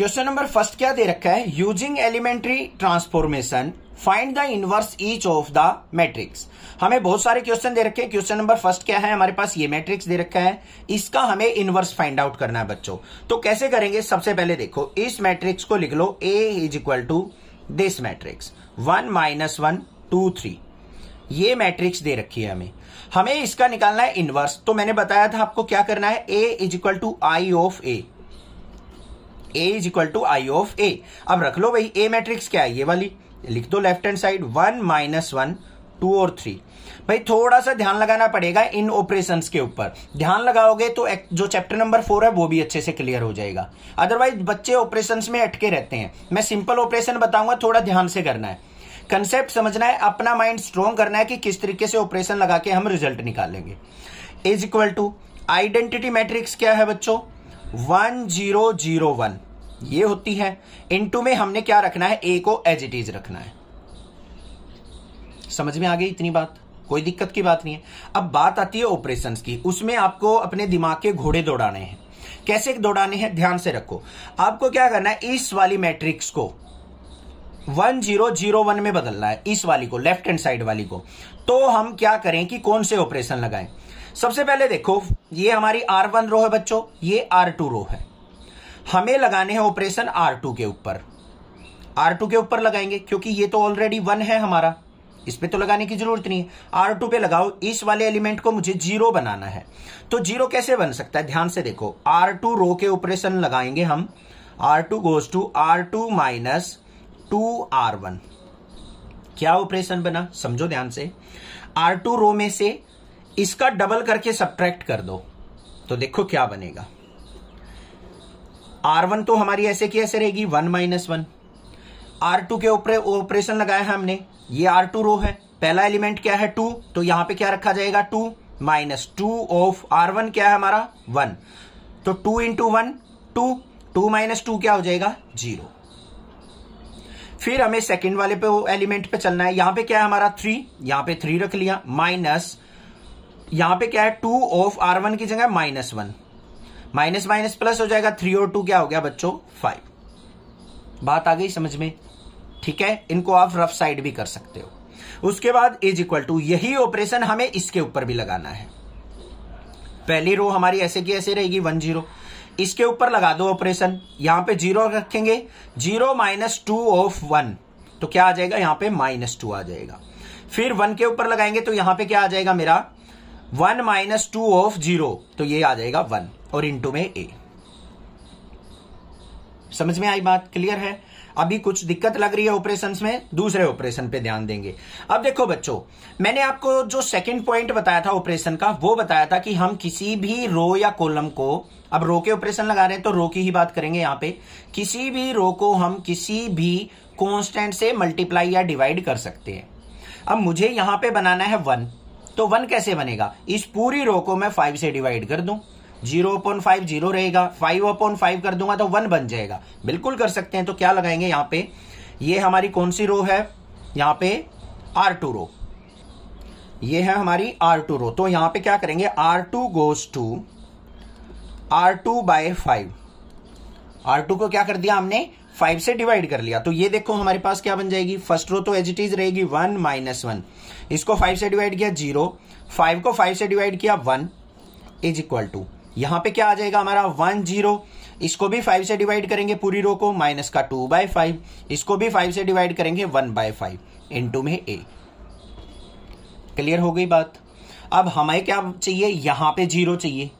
Question number first क्या दे रखा है using elementary transformation find the inverse each of the matrix हमें बहुत सारे क्वेश्चन दे रखे हैं क्वेश्चन नंबर फर्स्ट क्या है हमारे पास ये मैट्रिक्स दे रखा है इसका हमें इनवर्स फाइंड आउट करना है बच्चों तो कैसे करेंगे सबसे पहले देखो इस मैट्रिक्स को लिख लो A is equal to this matrix one minus one two three ये मैट्रिक्स दे रखी है हमें हमें इसका निकालना है इनवर्स तो मैंने बताया था आपको क्या करना है A is equal to I of A A is equal to I of A अब रख लो भाई ए मैट्रिक्स क्या है ये वाली लिख दो left hand side one minus one two और थ्री भाई थोड़ा सा ध्यान लगाना पड़ेगा इन ऑपरेशंस के ऊपर ध्यान लगाओगे तो एक, जो चैप्टर नंबर फोर है वो भी अच्छे से क्लियर हो जाएगा अदरवाइज बच्चे ऑपरेशंस में अटके रहते हैं मैं सिंपल ऑपरेशन बताऊंगा थोड़ा ध्यान से करना है कंसेप्ट समझना है अपना माइंड स्ट्रॉन्ग करना है कि किस तरीके से ऑपरेशन लगा के हम रिजल्ट निकालेंगे is equal to identity matrix क्या है बच्चों वन जीरो जीरो वन ये होती है इनटू में हमने क्या रखना है ए को एज इट इज रखना है समझ में आ गई इतनी बात कोई दिक्कत की बात नहीं है अब बात आती है ऑपरेशन की उसमें आपको अपने दिमाग के घोड़े दौड़ाने हैं कैसे दौड़ाने हैं ध्यान से रखो आपको क्या करना है इस वाली मैट्रिक्स को वन जीरो जीरो वन में बदलना है इस वाली को लेफ्ट हैंड साइड वाली को तो हम क्या करें कि कौन से ऑपरेशन लगाएं सबसे पहले देखो ये हमारी आर वन रो है बच्चों ये आर टू रो है हमें लगाने हैं ऑपरेशन आर टू के ऊपर आर टू के ऊपर लगाएंगे क्योंकि ये तो ऑलरेडी वन है हमारा इस पे तो लगाने की जरूरत नहीं है आर टू पे लगाओ इस वाले एलिमेंट को मुझे जीरो बनाना है तो जीरो कैसे बन सकता है ध्यान से देखो आर टू रो के ऑपरेशन लगाएंगे हम R two goes to R two minus two R one क्या ऑपरेशन बना समझो ध्यान से आर टू रो में से इसका डबल करके सब्ट्रैक्ट कर दो तो देखो क्या बनेगा आर वन तो हमारी ऐसे की ऐसे रहेगी one minus one R two के ऊपर ऑपरेशन लगाया है हमने ये आर टू रो है पहला एलिमेंट क्या है टू तो यहां पे क्या रखा जाएगा two minus two of R one क्या है हमारा वन तो two into one two two minus two क्या हो जाएगा जीरो फिर हमें सेकंड वाले पे वो एलिमेंट पे चलना है यहां पे क्या है हमारा थ्री यहां पे थ्री रख लिया माइनस यहां पे क्या है टू ऑफ आर वन की जगह minus one minus minus plus हो जाएगा थ्री और टू क्या हो गया बच्चों फाइव बात आ गई समझ में ठीक है इनको आप रफ साइड भी कर सकते हो उसके बाद इज इक्वल टू यही ऑपरेशन हमें इसके ऊपर भी लगाना है पहली रो हमारी ऐसे की ऐसे रहेगी वन जीरो इसके ऊपर लगा दो ऑपरेशन यहां पे जीरो रखेंगे zero minus two of one तो क्या आ जाएगा यहां पे माइनस टू आ जाएगा फिर वन के ऊपर लगाएंगे तो यहां पे क्या आ जाएगा मेरा one minus two of zero तो ये आ जाएगा वन और इंटू में ए समझ में आई बात क्लियर है अभी कुछ दिक्कत लग रही है ऑपरेशन में दूसरे ऑपरेशन पे ध्यान देंगे अब देखो बच्चों मैंने आपको जो सेकंड पॉइंट बताया था ऑपरेशन का वो बताया था कि हम किसी भी रो या कॉलम को अब रो के ऑपरेशन लगा रहे हैं तो रो की ही बात करेंगे यहां पे किसी भी रो को हम किसी भी कॉन्स्टेंट से मल्टीप्लाई या डिवाइड कर सकते हैं अब मुझे यहां पर बनाना है वन तो वन कैसे बनेगा इस पूरी रो को मैं फाइव से डिवाइड कर दू जीरो अपॉन फाइव जीरो रहेगा फाइव अपॉन फाइव कर दूंगा तो वन बन जाएगा बिल्कुल कर सकते हैं तो क्या लगाएंगे यहां पे ये हमारी कौन सी रो है यहां पे आर टू रो ये है हमारी आर टू रो तो यहां पे क्या करेंगे R two goes to R two by five R two को क्या कर दिया हमने फाइव से डिवाइड कर लिया तो ये देखो हमारे पास क्या बन जाएगी फर्स्ट रो तो एज इट इज रहेगी वन माइनस वन इसको फाइव से डिवाइड किया जीरो फाइव को फाइव से डिवाइड किया वन इज इक्वल टू यहां पे क्या आ जाएगा हमारा वन जीरो इसको भी फाइव से डिवाइड करेंगे पूरी रो को माइनस का टू बाय फाइव इसको भी फाइव से डिवाइड करेंगे वन बाय फाइव इंटू में ए क्लियर हो गई बात अब हमें क्या चाहिए यहां पे जीरो चाहिए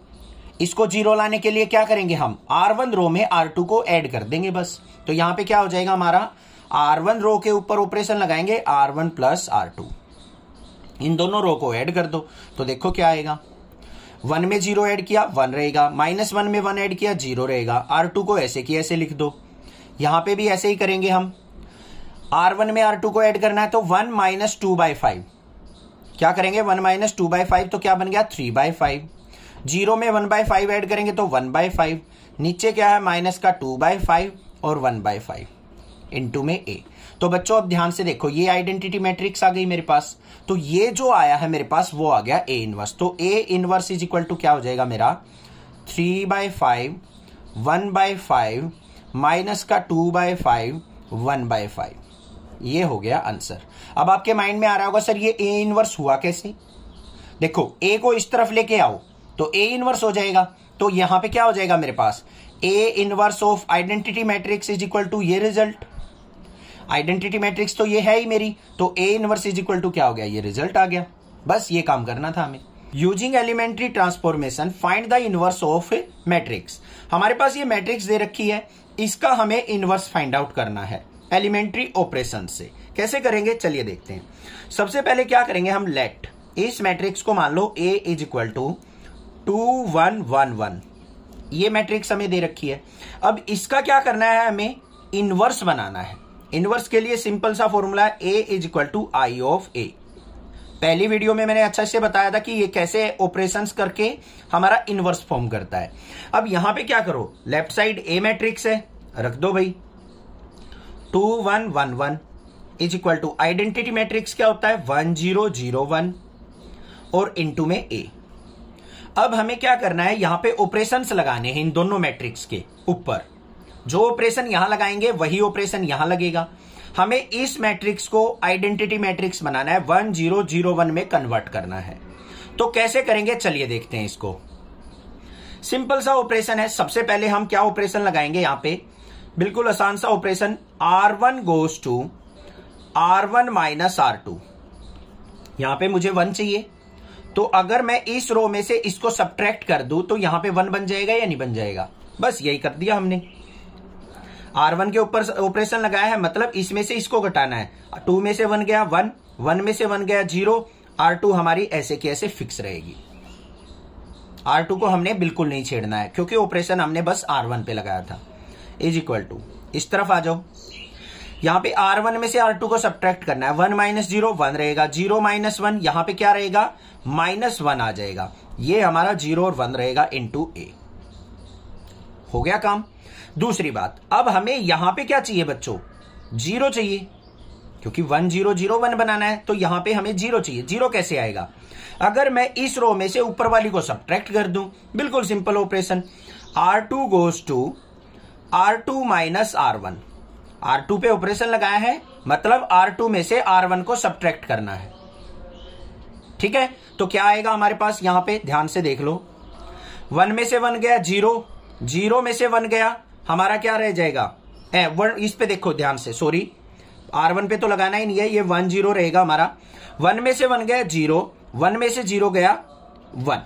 इसको जीरो लाने के लिए क्या करेंगे हम आर वन रो में आर टू को ऐड कर देंगे बस तो यहां पे क्या हो जाएगा हमारा आर वन रो के ऊपर ऑपरेशन लगाएंगे R one plus R two इन दोनों रो को ऐड कर दो तो देखो क्या आएगा वन में जीरो ऐड किया वन रहेगा माइनस वन में वन ऐड किया जीरो रहेगा आर टू को ऐसे की ऐसे लिख दो यहां पे भी ऐसे ही करेंगे हम आर वन में आर टू को ऐड करना है तो one minus two by five क्या करेंगे one minus two by five तो क्या बन गया थ्री बाई फाइव जीरो में वन बाई फाइव एड करेंगे तो वन बाई फाइव नीचे क्या है माइनस का टू बाई फाइव और वन बाई फाइव इंटू में ए तो बच्चों अब ध्यान से देखो ये आइडेंटिटी मैट्रिक्स आ गई मेरे पास तो ये जो आया है मेरे पास वो आ गया ए इनवर्स तो A inverse is equal to क्या हो जाएगा मेरा three by five one by five minus का two by five one by five ये हो गया आंसर अब आपके माइंड में आ रहा होगा सर ये ए इनवर्स हुआ कैसे देखो ए को इस तरफ लेके आओ तो ए इनवर्स हो जाएगा तो यहां पे क्या हो जाएगा मेरे पास A inverse of identity matrix is equal to ये रिजल्ट आइडेंटिटी मैट्रिक्स तो ये है ही मेरी तो A inverse is equal to क्या हो गया ये रिजल्ट आ गया बस ये काम करना था हमें using elementary transformation find the inverse of matrix हमारे पास ये मैट्रिक्स दे रखी है इसका हमें इनवर्स फाइंड आउट करना है एलिमेंट्री ऑपरेशन से कैसे करेंगे चलिए देखते हैं सबसे पहले क्या करेंगे हम लेट इस मैट्रिक्स को मान लो A is equal to two one one one ये मैट्रिक्स हमें दे रखी है अब इसका क्या करना है हमें इनवर्स बनाना है इनवर्स के लिए सिंपल सा फॉर्मूला है A is equal to I of A पहली वीडियो में मैंने अच्छा से बताया था कि ये कैसे ऑपरेशन करके हमारा इनवर्स फॉर्म करता है अब यहां पे क्या करो लेफ्ट साइड ए मैट्रिक्स है रख दो भाई two one one one is equal to identity matrix क्या होता है वन जीरो जीरो वन और इनटू में ए अब हमें क्या करना है यहां पे ऑपरेशन लगाने हैं इन दोनों मैट्रिक्स के ऊपर जो ऑपरेशन यहां लगाएंगे वही ऑपरेशन यहां लगेगा हमें इस मैट्रिक्स को आइडेंटिटी मैट्रिक्स बनाना है वन जीरो जीरो वन में कन्वर्ट करना है तो कैसे करेंगे चलिए देखते हैं इसको सिंपल सा ऑपरेशन है सबसे पहले हम क्या ऑपरेशन लगाएंगे यहां पे बिल्कुल आसान सा operation R one goes to R one minus R two यहां पर मुझे वन चाहिए तो अगर मैं इस रो में से इसको सब्ट्रैक्ट कर दूं तो यहां पे वन बन जाएगा या नहीं बन जाएगा बस यही कर दिया हमने आर वन के ऊपर ऑपरेशन लगाया है मतलब इसमें से इसको घटाना है टू में से वन गया वन वन में से वन गया जीरो आर टू हमारी ऐसे की ऐसे फिक्स रहेगी आर टू को हमने बिल्कुल नहीं छेड़ना है क्योंकि ऑपरेशन हमने बस आर वन पे लगाया था इज इक्वल टू इस तरफ आ जाओ यहां पे आर वन में से आर टू को सब्ट्रैक्ट करना है वन माइनस जीरो वन रहेगा जीरो माइनस वन यहां पे क्या रहेगा माइनस वन आ जाएगा ये हमारा जीरो और वन रहेगा इन टू ए हो गया काम दूसरी बात अब हमें यहां पे क्या चाहिए बच्चों जीरो चाहिए क्योंकि वन जीरो जीरो वन बनाना है तो यहां पे हमें जीरो चाहिए जीरो कैसे आएगा अगर मैं इस रो में से ऊपर वाली को सब्ट्रैक्ट कर दूं बिल्कुल simple operation R two goes to R two minus R one R two पे ऑपरेशन लगाया है मतलब आर टू में से आर वन को सब्ट्रैक्ट करना है ठीक है तो क्या आएगा हमारे पास यहां पे ध्यान से देख लो वन में से वन गया जीरो जीरो में से वन गया हमारा क्या रह जाएगा ए, वन इस पे देखो ध्यान से सॉरी आर वन पे तो लगाना ही नहीं है ये वन जीरो रहेगा हमारा वन में से वन गया जीरो वन में से जीरो गया वन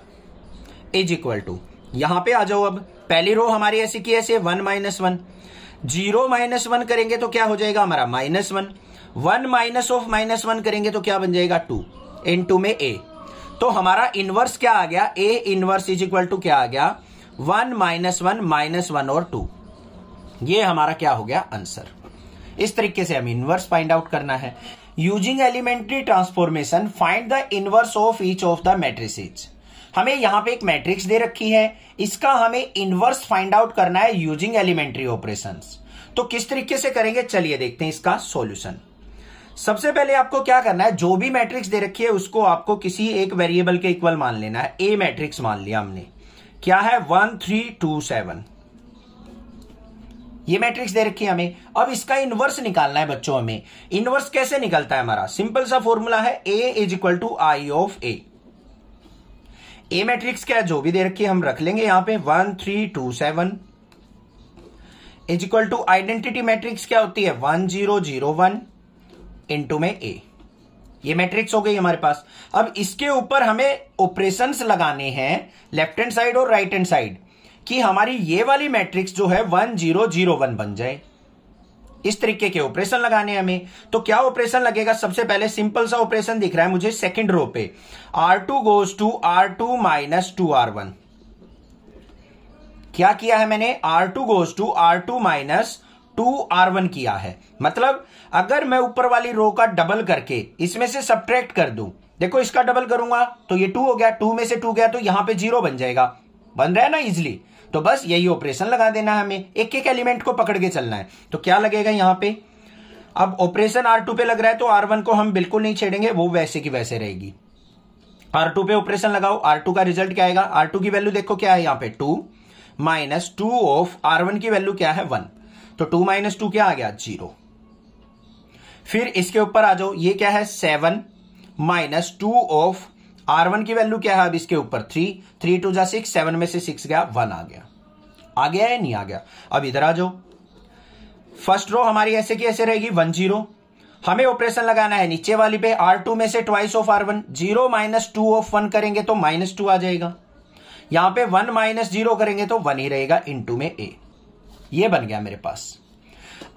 इज इक्वल टू यहां पे आ जाओ अब पहली रो हमारी ऐसी की ऐसी one minus one zero minus one करेंगे तो क्या हो जाएगा हमारा minus one one minus of minus one करेंगे तो क्या बन जाएगा टू इन टू में ए तो हमारा इनवर्स क्या आ गया A inverse is equal to क्या आ गया one minus one minus one और टू ये हमारा क्या हो गया आंसर इस तरीके से हमें इनवर्स फाइंड आउट करना है using elementary transformation find the inverse of each of the matrices हमें यहां पे एक मैट्रिक्स दे रखी है इसका हमें इनवर्स फाइंड आउट करना है यूजिंग एलिमेंट्री ऑपरेशन तो किस तरीके से करेंगे चलिए देखते हैं इसका सोल्यूशन सबसे पहले आपको क्या करना है जो भी मैट्रिक्स दे रखी है उसको आपको किसी एक वेरिएबल के इक्वल मान लेना है ए मैट्रिक्स मान लिया हमने क्या है वन थ्री टू सेवन ये मैट्रिक्स दे रखी है हमें अब इसका इनवर्स निकालना है बच्चों हमें इनवर्स कैसे निकलता है हमारा सिंपल सा फॉर्मूला है A is equal to I of A A matrix क्या है जो भी दे रखी है हम रख लेंगे यहां पे one three two seven is equal to identity matrix क्या होती है one zero zero one into में ए ये मैट्रिक्स हो गई हमारे पास अब इसके ऊपर हमें ऑपरेशंस लगाने हैं लेफ्ट हैंड साइड और राइट हैंड साइड कि हमारी ये वाली मैट्रिक्स जो है वन जीरो जीरो वन बन जाए इस तरीके के ऑपरेशन लगाने हमें तो क्या ऑपरेशन लगेगा सबसे पहले सिंपल सा ऑपरेशन दिख रहा है मुझे सेकंड रो पे R two goes to R two minus two R one क्या किया है मैंने R two goes to R two minus two R one किया है मतलब अगर मैं ऊपर वाली रो का डबल करके इसमें से सब्ट्रैक्ट कर दू देखो इसका डबल करूंगा तो ये टू हो गया टू में से टू गया तो यहां पे जीरो बन जाएगा बन रहा है ना इजिली तो बस यही ऑपरेशन लगा देना है हमें एक एक एलिमेंट को पकड़ के चलना है तो क्या लगेगा यहाँ पे अब ऑपरेशन आर टू पे लग रहा है तो आर वन को हम बिल्कुल नहीं छेड़ेंगे वो वैसे की वैसे रहेगी आर टू पे ऑपरेशन लगाओ आर टू का रिजल्ट क्या आएगा आर टू की वैल्यू देखो क्या है यहाँ पे two minus two of R one की वैल्यू क्या है वन तो टू माइनस टू क्या आ गया जीरो फिर इसके ऊपर आ जाओ ये क्या है seven minus two of R one की वैल्यू क्या है अब इसके ऊपर थ्री थ्री टू जा सिक्स सेवन में से सिक्स गया वन आ गया आ गया या नहीं आ गया अब इधर आ जाओ फर्स्ट रो हमारी ऐसे की ऐसे रहेगी वन जीरो हमें ऑपरेशन लगाना है नीचे वाली पे आर टू में से twice of R one zero minus two of one करेंगे तो माइनस टू आ जाएगा यहां पे वन माइनस जीरो करेंगे तो वन ही रहेगा इन टू में ए ये बन गया मेरे पास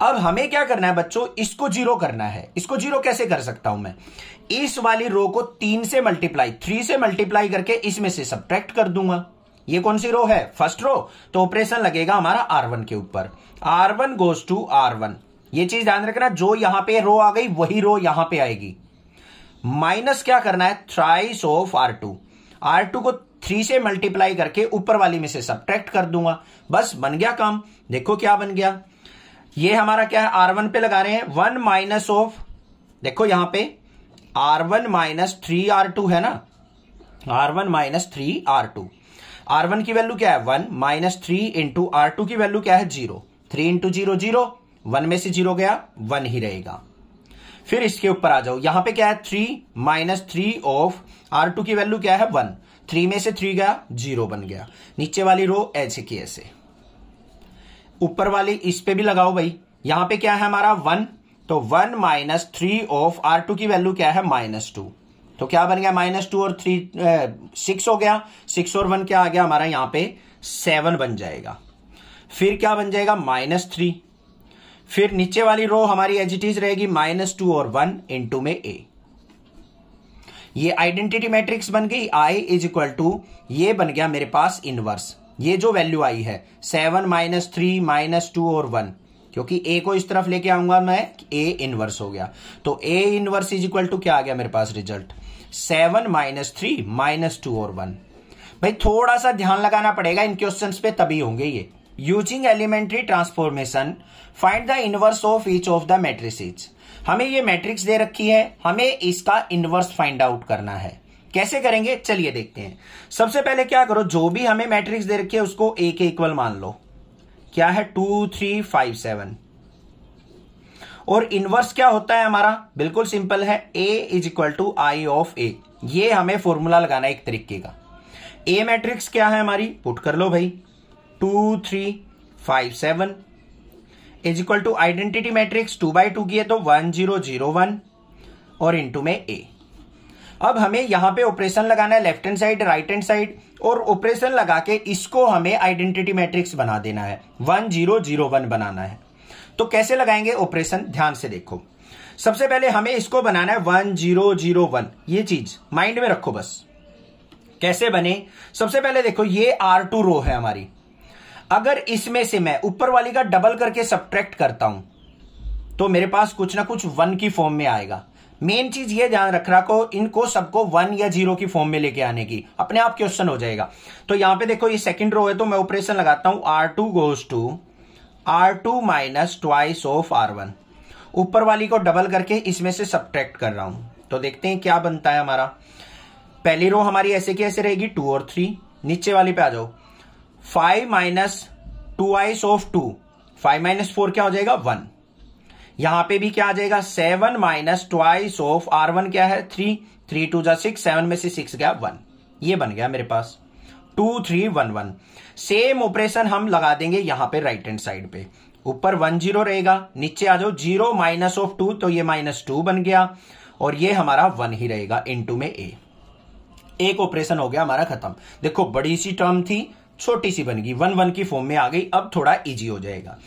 अब हमें क्या करना है बच्चों इसको जीरो करना है इसको जीरो कैसे कर सकता हूं मैं इस वाली रो को तीन से मल्टीप्लाई थ्री से मल्टीप्लाई करके इसमें से सब्ट्रैक्ट कर दूंगा ये कौन सी रो है फर्स्ट रो तो ऑपरेशन लगेगा हमारा आर वन के ऊपर R one goes to R one ये चीज ध्यान रखना जो यहां पे रो आ गई वही रो यहां पे आएगी माइनस क्या करना है thrice of R two R two को थ्री से मल्टीप्लाई करके ऊपर वाली में से सब्ट्रैक्ट कर दूंगा बस बन गया काम देखो क्या बन गया ये हमारा क्या है आर वन पे लगा रहे हैं वन माइनस ऑफ देखो यहां पे R one minus three R two है ना R one minus three R two R one की वैल्यू क्या है one minus three into R two की वैल्यू क्या है zero three into zero zero one में से जीरो गया वन ही रहेगा फिर इसके ऊपर आ जाओ यहां पे क्या है three minus three of R two की वैल्यू क्या है वन थ्री में से थ्री गया जीरो बन गया नीचे वाली रो ऐसे की ऐसे ऊपर वाले इस पे भी लगाओ भाई यहां पे क्या है हमारा वन तो one minus three of R two की वैल्यू क्या है माइनस टू तो क्या बन गया माइनस टू और थ्री सिक्स हो गया सिक्स और वन क्या आ गया हमारा यहां पे सेवन बन जाएगा फिर क्या बन जाएगा माइनस थ्री फिर नीचे वाली रो हमारी एजिटीज रहेगी माइनस टू और वन इंटू में ए ये आइडेंटिटी मैट्रिक्स बन गई आई इज इक्वल टू ये बन गया मेरे पास इनवर्स ये जो वैल्यू आई है seven minus three minus two और वन क्योंकि ए को इस तरफ लेके आऊंगा मैं ए इनवर्स हो गया तो A inverse is equal to क्या आ गया मेरे पास result seven minus three minus two और वन भाई थोड़ा सा ध्यान लगाना पड़ेगा इन क्वेश्चन पे तभी होंगे ये using elementary transformation find the inverse of each of the matrix हमें ये मैट्रिक्स दे रखी है हमें इसका इनवर्स फाइंड आउट करना है कैसे करेंगे चलिए देखते हैं सबसे पहले क्या करो जो भी हमें मैट्रिक्स दे रखी है उसको ए के इक्वल मान लो क्या है टू थ्री फाइव सेवन और इनवर्स क्या होता है हमारा बिल्कुल सिंपल है A is equal to I of A ये हमें फॉर्मूला लगाना एक तरीके का ए मैट्रिक्स क्या है हमारी पुट कर लो भाई two three five seven is equal to identity matrix two by two की है तो वन जीरो जीरो वन और इंटू में ए अब हमें यहां पे ऑपरेशन लगाना है left hand side right hand side और ऑपरेशन लगा के इसको हमें आइडेंटिटी मैट्रिक्स बना देना है वन जीरो जीरो वन बनाना है तो कैसे लगाएंगे ऑपरेशन ध्यान से देखो सबसे पहले हमें इसको बनाना है वन जीरो जीरो वन ये चीज माइंड में रखो बस कैसे बने सबसे पहले देखो ये आर टू रो है हमारी अगर इसमें से मैं ऊपर वाली का डबल करके सब्ट्रैक्ट करता हूं तो मेरे पास कुछ ना कुछ वन की फॉर्म में आएगा मेन चीज ये ध्यान रख रखो इनको सबको वन या जीरो की फॉर्म में लेके आने की अपने आप क्वेश्चन हो जाएगा तो यहां पे देखो ये सेकंड रो है तो मैं ऑपरेशन लगाता हूं R two goes to R two minus twice of R one ऊपर वाली को डबल करके इसमें से सब्ट्रैक्ट कर रहा हूं तो देखते हैं क्या बनता है हमारा पहली रो हमारी ऐसे की ऐसे रहेगी टू और थ्री नीचे वाली पे आ जाओ five minus twice of two five minus four क्या हो जाएगा वन यहां पे भी क्या आ जाएगा seven minus twice of R one क्या है थ्री थ्री टू जा सिक्स सेवन में से सिक्स गया वन ये बन गया मेरे पास two three one one same operation हम लगा देंगे यहां पे राइट हैंड साइड पे ऊपर वन जीरो रहेगा नीचे आ जाओ जीरो माइनस ऑफ टू तो ये माइनस टू बन गया और ये हमारा वन ही रहेगा इन टू में ए एक ऑपरेशन हो गया हमारा खत्म देखो बड़ी सी टर्म थी छोटी सी बन गई वन वन की फॉर्म में आ गई अब थोड़ा इजी हो जाएगा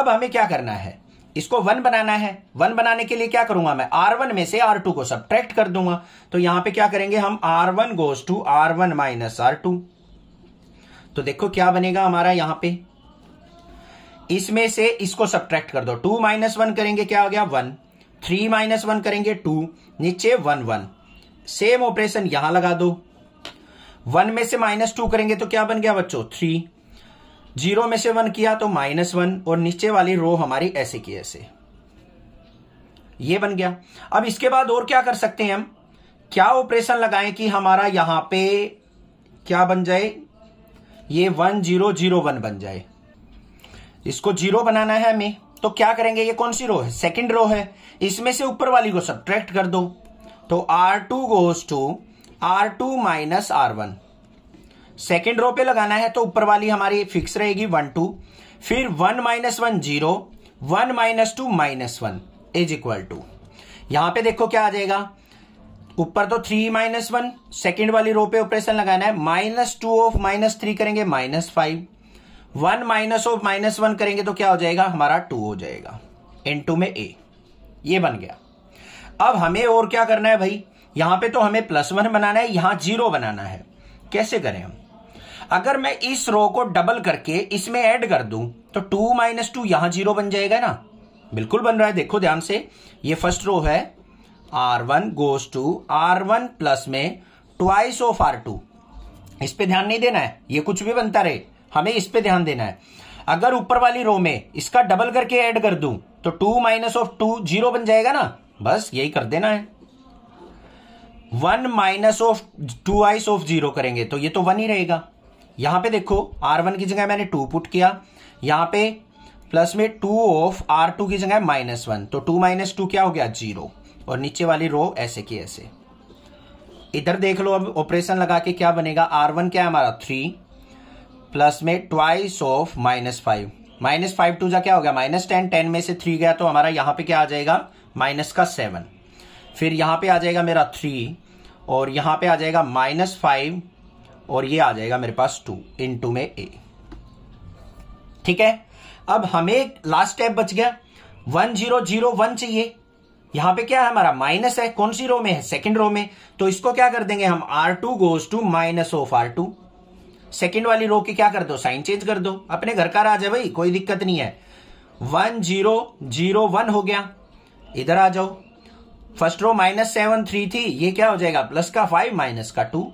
अब हमें क्या करना है इसको वन बनाना है वन बनाने के लिए क्या करूंगा मैं आर वन में से आर टू को सब्ट्रैक्ट कर दूंगा तो यहां पे क्या करेंगे हम R one goes to R one minus R two तो देखो क्या बनेगा हमारा यहां पे इसमें से इसको सब्ट्रैक्ट कर दो टू माइनस वन करेंगे क्या हो गया वन थ्री माइनस वन करेंगे टू नीचे वन वन सेम ऑपरेशन यहां लगा दो वन में से माइनस टू करेंगे तो क्या बन गया बच्चों थ्री जीरो में से वन किया तो माइनस वन और नीचे वाली रो हमारी ऐसे की ऐसे ये बन गया अब इसके बाद और क्या कर सकते हैं हम क्या ऑपरेशन लगाएं कि हमारा यहां पे क्या बन जाए ये वन जीरो जीरो वन बन जाए इसको जीरो बनाना है हमें तो क्या करेंगे ये कौन सी रो है सेकंड रो है इसमें से ऊपर वाली को सब्ट्रैक्ट कर दो तो R two goes to R two minus R one second row पे लगाना है तो ऊपर वाली हमारी फिक्स रहेगी वन टू फिर one minus one zero one minus two minus one is equal to यहां पे देखो क्या आ जाएगा ऊपर तो थ्री माइनस वन सेकेंड वाली रो पे ऑपरेशन लगाना है minus two of minus three करेंगे minus five one minus of minus one करेंगे तो क्या हो जाएगा हमारा टू हो जाएगा इन टू में ए ये बन गया अब हमें और क्या करना है भाई यहां पे तो हमें प्लस वन बनाना है यहां जीरो बनाना है कैसे करें हम अगर मैं इस रो को डबल करके इसमें ऐड कर दूं तो टू माइनस टू यहां जीरो बन जाएगा ना बिल्कुल बन रहा है देखो ध्यान से ये फर्स्ट रो है R one goes to R one plus में ट्वाइस ऑफ आर टू इस पे ध्यान नहीं देना है ये कुछ भी बनता रहे हमें इस पे ध्यान देना है अगर ऊपर वाली रो में इसका डबल करके ऐड कर दूं तो two minus of two zero बन जाएगा ना बस यही कर देना है one minus of twice of zero करेंगे तो ये तो वन ही रहेगा यहां पे देखो आर वन की जगह मैंने टू पुट किया यहाँ पे प्लस में टू ऑफ आर टू की जगह माइनस वन तो टू माइनस टू क्या हो गया जीरो और नीचे वाली रो ऐसे की ऐसे इधर देख लो अब ऑपरेशन लगा के क्या बनेगा आर वन क्या है हमारा थ्री प्लस में twice of minus five minus five two जा क्या हो गया माइनस टेन टेन में से थ्री गया तो हमारा यहां पे क्या आ जाएगा माइनस का सेवन फिर यहाँ पे आ जाएगा मेरा थ्री और यहां पे आ जाएगा माइनस फाइव और ये आ जाएगा मेरे पास टू इन टू में ए ठीक है अब हमें लास्ट स्टेप बच गया वन जीरो जीरो वन चाहिए यहां पे क्या है हमारा माइनस है कौन सी रो में है सेकंड रो में तो इसको क्या कर देंगे हम R two goes to minus of R two second वाली रो की क्या कर दो साइन चेंज कर दो अपने घर का राज है भाई कोई दिक्कत नहीं है वन जीरो जीरो वन हो गया इधर आ जाओ first row minus seven three थी ये क्या हो जाएगा प्लस का फाइव माइनस का टू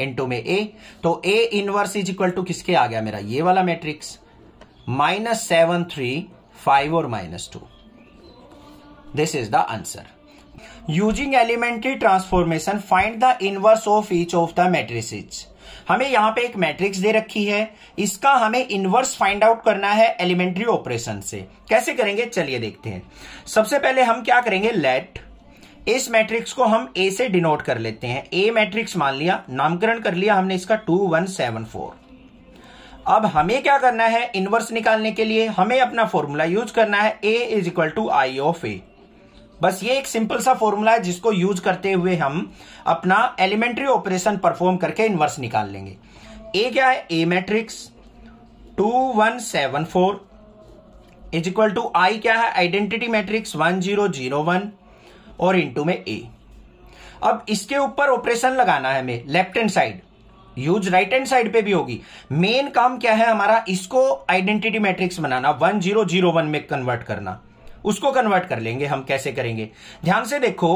इनटू में ए तो A inverse is equal to किसके आ गया मेरा ये वाला matrix minus seven three five और minus two this is the answer using elementary transformation find the inverse of each of the matrix हमें यहां पे एक मैट्रिक्स दे रखी है इसका हमें इनवर्स फाइंड आउट करना है एलिमेंट्री ऑपरेशन से कैसे करेंगे चलिए देखते हैं सबसे पहले हम क्या करेंगे लेट इस मैट्रिक्स को हम ए से डिनोट कर लेते हैं ए मैट्रिक्स मान लिया नामकरण कर लिया हमने इसका टू वन सेवन फोर अब हमें क्या करना है इनवर्स निकालने के लिए हमें अपना फॉर्मूला यूज करना है A is equal to I of A बस ये एक सिंपल सा फॉर्मूला है जिसको यूज करते हुए हम अपना एलिमेंट्री ऑपरेशन परफॉर्म करके इनवर्स निकाल लेंगे ए क्या है A matrix two one seven four is equal to I क्या है identity matrix one zero zero one और इंटू में ए अब इसके ऊपर ऑपरेशन लगाना है हमें left hand side use right hand side पे भी होगी मेन काम क्या है हमारा इसको आइडेंटिटी मैट्रिक्स बनाना वन जीरो जीरो वन में कन्वर्ट करना उसको कन्वर्ट कर लेंगे हम कैसे करेंगे ध्यान से देखो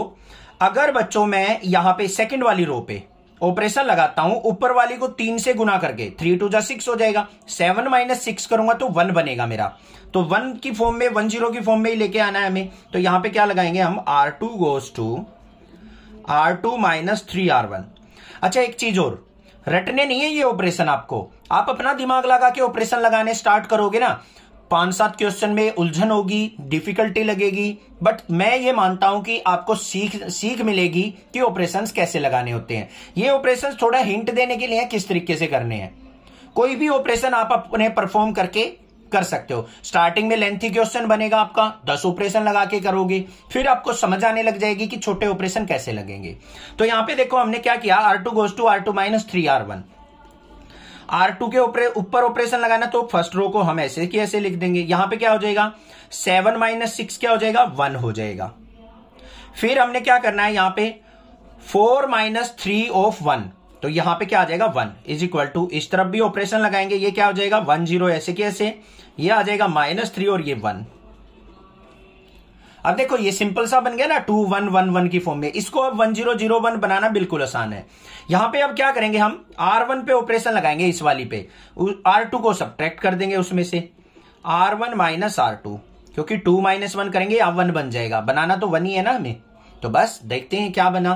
अगर बच्चों में यहां पे सेकंड वाली रो पे ऑपरेशन लगाता हूं ऊपर वाली को तीन से गुना करके थ्री टू जा सिक्स हो जाएगा सेवन माइनस सिक्स करूंगा तो वन बनेगा मेरा तो वन की फॉर्म में वन जीरो की फॉर्म में ही लेके आना है हमें तो यहां पे क्या लगाएंगे हम R two goes to R two minus three R one अच्छा एक चीज और रटने नहीं है ये ऑपरेशन आपको आप अपना दिमाग लगा के ऑपरेशन लगाने स्टार्ट करोगे ना पांच सात क्वेश्चन में उलझन होगी डिफिकल्टी लगेगी बट मैं ये मानता हूं कि आपको सीख सीख मिलेगी कि ऑपरेशंस कैसे लगाने होते हैं ये ऑपरेशंस थोड़ा हिंट देने के लिए किस तरीके से करने हैं कोई भी ऑपरेशन आप अपने परफॉर्म करके कर सकते हो स्टार्टिंग में लेंथी क्वेश्चन बनेगा आपका दस ऑपरेशन लगा के करोगे फिर आपको समझ आने लग जाएगी कि छोटे ऑपरेशन कैसे लगेंगे तो यहां पे देखो हमने क्या किया R two goes to R two minus three R one R two के ऊपर ऑपरेशन लगाना तो फर्स्ट रो को हम ऐसे की ऐसे लिख देंगे यहां पे क्या हो जाएगा सेवन माइनस सिक्स क्या हो जाएगा वन हो जाएगा फिर हमने क्या करना है यहां पे four minus three of one तो यहां पे क्या आ जाएगा वन इज इक्वल टू इस तरफ भी ऑपरेशन लगाएंगे ये क्या हो जाएगा वन जीरो ऐसे ऐसे ये आ जाएगा माइनस थ्री और ये वन अब देखो ये सिंपल सा बन गया ना टू वन वन वन की फॉर्म में इसको अब वन जीरो जीरो वन बनाना बिल्कुल आसान है यहां पे अब क्या करेंगे हम आर वन पे ऑपरेशन लगाएंगे इस वाली पे आर टू को सब्ट्रैक्ट कर देंगे उसमें से R one minus R two क्योंकि टू माइनस वन करेंगे अब वन बन जाएगा बनाना तो वन ही है ना हमें तो बस देखते हैं क्या बना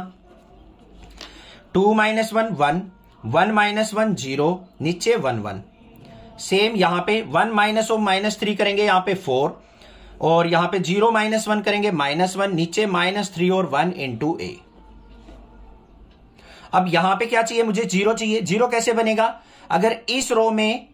two minus one one one minus one zero नीचे वन वन सेम यहां पे one minus of minus three करेंगे यहां पे फोर और यहां पे जीरो माइनस वन करेंगे माइनस वन नीचे माइनस थ्री और वन इंटू ए अब यहां पे क्या चाहिए मुझे जीरो चाहिए जीरो कैसे बनेगा अगर इस रो में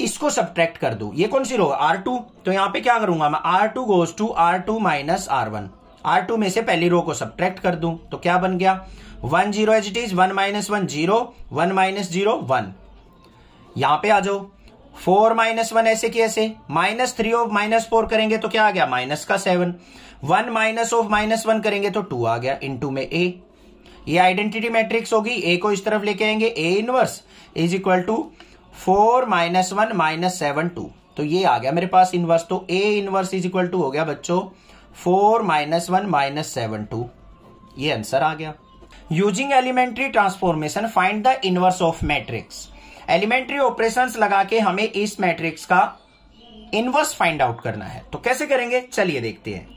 इसको सब्ट्रैक्ट कर दू ये कौन सी रो आर टू तो यहां पे क्या करूंगा मैं R two goes to R two minus R one R two में से पहली रो को सब्ट्रैक्ट कर दू तो क्या बन गया one zero as it is one minus one zero one minus zero one यहां पर आ जाओ फोर माइनस वन ऐसे की ऐसे minus three of minus four करेंगे तो क्या आ गया माइनस का seven one minus of minus one करेंगे तो टू आ गया इन टू में ए ये आइडेंटिटी मैट्रिक्स होगी ए को इस तरफ लेके आएंगे A inverse is equal to four minus one minus seven two तो ये आ गया मेरे पास इनवर्स तो A inverse is equal to हो गया बच्चों four minus one minus seven two ये आंसर आ गया using elementary transformation find the inverse of matrix elementary operations लगा के हमें इस मैट्रिक्स का इनवर्स फाइंड आउट करना है तो कैसे करेंगे चलिए देखते हैं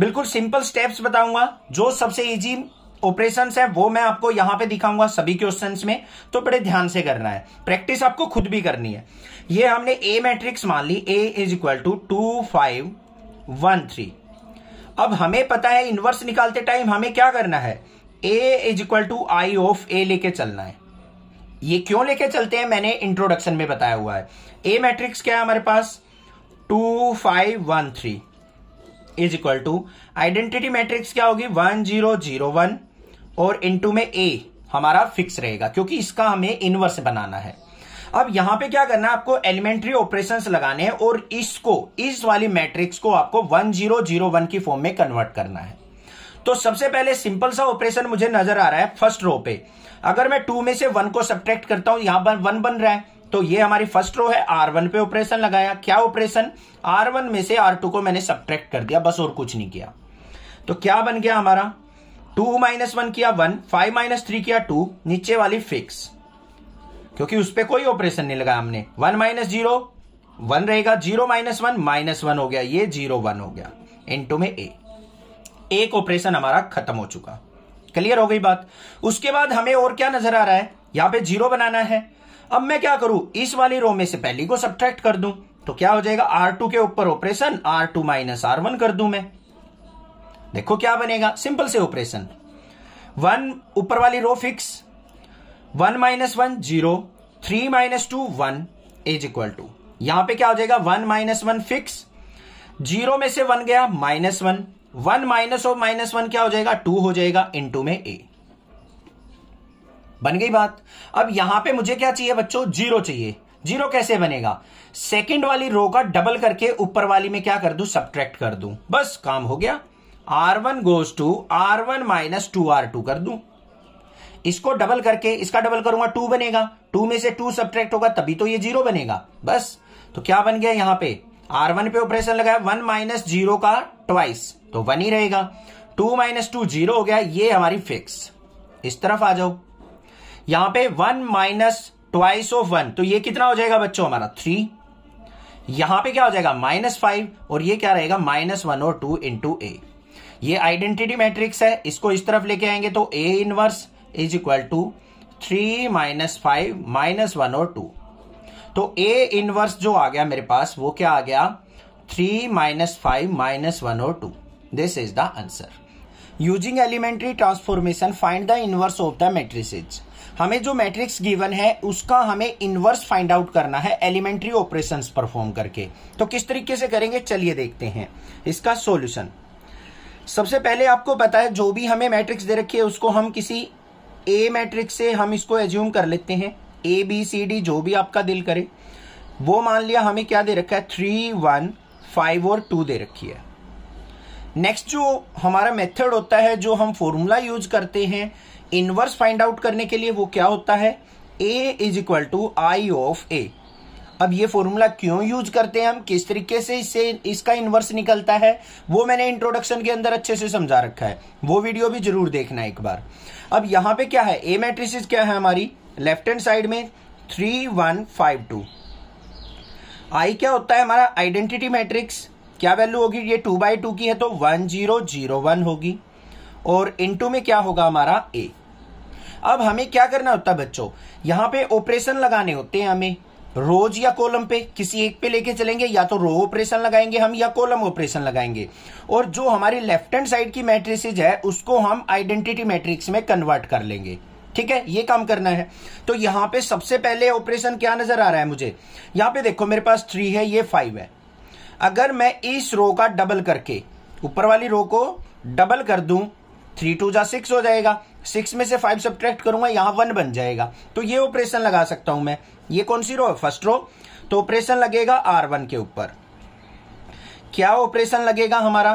बिल्कुल सिंपल स्टेप्स बताऊंगा जो सबसे इजी ऑपरेशन है वो मैं आपको यहां पे दिखाऊंगा सभी क्वेश्चन में तो बड़े ध्यान से करना है प्रैक्टिस आपको खुद भी करनी है ये हमने ए मैट्रिक्स मान ली A is equal to two five one three अब हमें पता है इनवर्स निकालते टाइम हमें क्या करना है A is equal to I of A लेके चलना है ये क्यों लेके चलते हैं मैंने इंट्रोडक्शन में बताया हुआ है ए मैट्रिक्स क्या है हमारे पास two five one three is equal to identity matrix क्या होगी वन जीरो जीरो वन और इनटू में ए हमारा फिक्स रहेगा क्योंकि इसका हमें इनवर्स बनाना है अब यहां पे क्या करना है आपको एलिमेंट्री ऑपरेशन लगाने हैं और इसको इस वाली मैट्रिक्स को आपको वन जीरो जीरो वन की फॉर्म में कन्वर्ट करना है तो सबसे पहले सिंपल सा ऑपरेशन मुझे नजर आ रहा है फर्स्ट रो पे अगर मैं टू में से वन को सब्ट्रैक्ट करता हूं यहां पर वन बन रहा है तो ये हमारी फर्स्ट रो है आर वन पे ऑपरेशन लगाया क्या ऑपरेशन आर वन में से आर टू को मैंने सब्ट्रैक्ट कर दिया बस और कुछ नहीं किया तो क्या बन गया हमारा टू माइनस वन किया वन फाइव माइनस थ्री किया टू नीचे वाली फिक्स क्योंकि उस पर कोई ऑपरेशन नहीं लगा हमने वन माइनस जीरो वन रहेगा zero minus one minus one हो गया ये जीरो वन हो गया इन टू में ए एक ऑपरेशन हमारा खत्म हो चुका क्लियर हो गई बात उसके बाद हमें और क्या नजर आ रहा है यहां पे जीरो बनाना है अब मैं क्या करूं इस वाली रो में से पहली को सब्ट्रैक्ट कर दूं तो क्या हो जाएगा R2 के ऊपर ऑपरेशन R2 माइनस आर कर दूं मैं देखो क्या बनेगा सिंपल से ऑपरेशन वन ऊपर वाली row fix one minus one zero three minus two one is equal to यहां पे क्या हो जाएगा one minus one fix zero में से वन गया minus one one minus of minus one क्या हो जाएगा टू हो जाएगा टू में ए बन गई बात अब यहां पे मुझे क्या चाहिए बच्चों जीरो चाहिए जीरो कैसे बनेगा सेकंड वाली रो का डबल करके ऊपर वाली में क्या कर दू सब्ट्रैक्ट कर दू बस काम हो गया R one goes to R one minus two R two कर दू इसको डबल करके इसका डबल करूंगा टू बनेगा टू में से टू सब्ट्रैक्ट होगा तभी तो ये जीरो बनेगा बस तो क्या बन गया यहां पे आर वन पे ऑपरेशन लगाया वन माइनस जीरो का ट्वाइस तो वन ही रहेगा टू माइनस टू जीरो हो गया ये हमारी फिक्स इस तरफ आ जाओ यहां पे one minus twice of one तो ये कितना हो जाएगा बच्चों हमारा थ्री यहां पे क्या हो जाएगा माइनस फाइव और ये क्या रहेगा माइनस वन और टू इंटू ए ये आइडेंटिटी मैट्रिक्स है इसको इस तरफ लेके आएंगे तो A inverse is equal to three minus five minus one और टू तो ए इनवर्स जो आ गया मेरे पास वो क्या आ गया three minus five minus one और two This is the answer. using elementary transformation find the inverse of the matrices हमें जो मैट्रिक्स गिवन है उसका हमें इनवर्स फाइंड आउट करना है एलिमेंट्री ऑपरेशंस परफॉर्म करके तो किस तरीके से करेंगे चलिए देखते हैं इसका सॉल्यूशन सबसे पहले आपको पता है जो भी हमें मैट्रिक्स दे रखी है उसको हम किसी ए मैट्रिक्स से हम इसको एज्यूम कर लेते हैं ए बी सी डी जो भी आपका दिल करे वो मान लिया हमें क्या दे रखा है थ्री वन फाइव और टू दे रखी है नेक्स्ट जो हमारा मेथड होता है जो हम फॉर्मूला यूज करते हैं इनवर्स फाइंड आउट करने के लिए वो क्या होता है A is equal to I of A अब ये फॉर्मूला क्यों यूज करते हैं हम किस तरीके से इससे इसका इन्वर्स निकलता है वो मैंने इंट्रोडक्शन के अंदर अच्छे से समझा रखा है वो वीडियो भी जरूर देखना एक बार अब यहां पे क्या है ए मैट्रिसेस क्या है हमारी लेफ्ट हैंड साइड में three one five two I क्या होता है हमारा आइडेंटिटी मैट्रिक्स क्या वैल्यू होगी ये टू बाई टू की है तो वन जीरो जीरो वन होगी और इनटू में क्या होगा हमारा ए अब हमें क्या करना होता है बच्चों यहां पे ऑपरेशन लगाने होते हैं हमें रोज या कॉलम पे किसी एक पे लेके चलेंगे या तो रो ऑपरेशन लगाएंगे हम या कॉलम ऑपरेशन लगाएंगे और जो हमारी लेफ्ट हैंड साइड की मैट्रिसेज है उसको हम आइडेंटिटी मैट्रिक्स में कन्वर्ट कर लेंगे ठीक है ये काम करना है तो यहां पे सबसे पहले ऑपरेशन क्या नजर आ रहा है मुझे यहां पे देखो मेरे पास थ्री है ये फाइव है अगर मैं इस रो का डबल करके ऊपर वाली रो को डबल कर दूं थ्री टू जा सिक्स हो जाएगा सिक्स में से फाइव सब्ट्रैक्ट करूंगा यहां वन बन जाएगा तो ये ऑपरेशन लगा सकता हूं मैं ये कौन सी रो है फर्स्ट रो तो ऑपरेशन लगेगा आर वन के ऊपर क्या ऑपरेशन लगेगा हमारा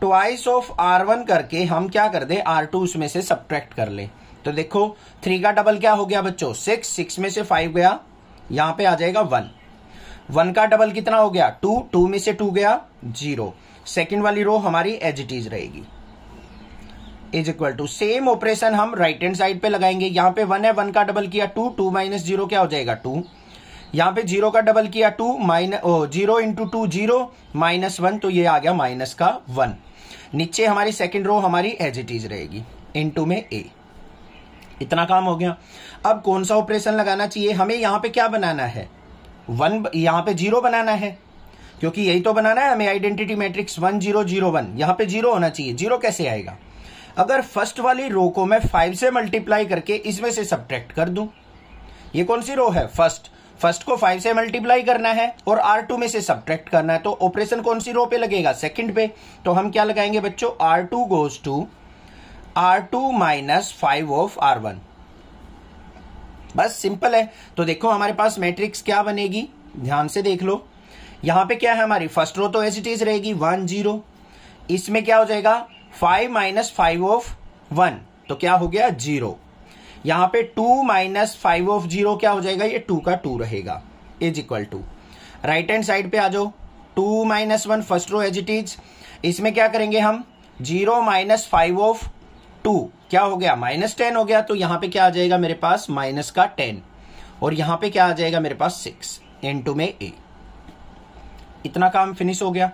ट्वाइस ऑफ आर वन करके हम क्या कर दे आर टू उसमें से सब्ट्रैक्ट कर ले तो देखो थ्री का डबल क्या हो गया बच्चों सिक्स सिक्स में से फाइव गया यहां पे आ जाएगा वन वन का डबल कितना हो गया टू टू में से टू गया जीरो सेकेंड वाली रो हमारी एज इट इज रहेगी is equal to same operation हम राइट हैंड साइड पे लगाएंगे यहां पे वन है वन का डबल किया टू टू माइनस जीरो क्या हो जाएगा टू यहां पे जीरो का डबल किया two minus zero into two zero minus one तो ये आ गया माइनस का वन नीचे हमारी सेकेंड रो हमारी एज इट इज रहेगी इंटू में ए इतना काम हो गया अब कौन सा ऑपरेशन लगाना चाहिए हमें यहां पे क्या बनाना है वन यहां पे जीरो बनाना है क्योंकि यही तो बनाना है हमें identity matrix one zero zero one यहां पे जीरो होना चाहिए जीरो कैसे आएगा अगर फर्स्ट वाली रो को मैं फाइव से मल्टीप्लाई करके इसमें से सब्ट्रैक्ट कर दूं ये कौन सी रो है फर्स्ट फर्स्ट को फाइव से मल्टीप्लाई करना है और आर टू में से सब्ट्रैक्ट करना है तो ऑपरेशन कौन सी रो पे लगेगा सेकंड पे तो हम क्या लगाएंगे बच्चों R two goes to R two minus five of R one बस सिंपल है तो देखो हमारे पास मैट्रिक्स क्या बनेगी ध्यान से देख लो यहां पे क्या है हमारी फर्स्ट रो तो एज इट इज रहेगी वन जीरो इसमें क्या हो जाएगा five minus five of one तो क्या हो गया जीरो यहां पे two minus five of zero क्या हो जाएगा ये टू का टू रहेगा is equal to right hand side पे आ जाओ two minus one first row as it is इसमें क्या करेंगे हम zero minus five of two क्या हो गया माइनस टेन हो गया तो यहां पे क्या आ जाएगा मेरे पास माइनस का टेन और यहां पे क्या आ जाएगा मेरे पास सिक्स एन टू में ए इतना काम फिनिश हो गया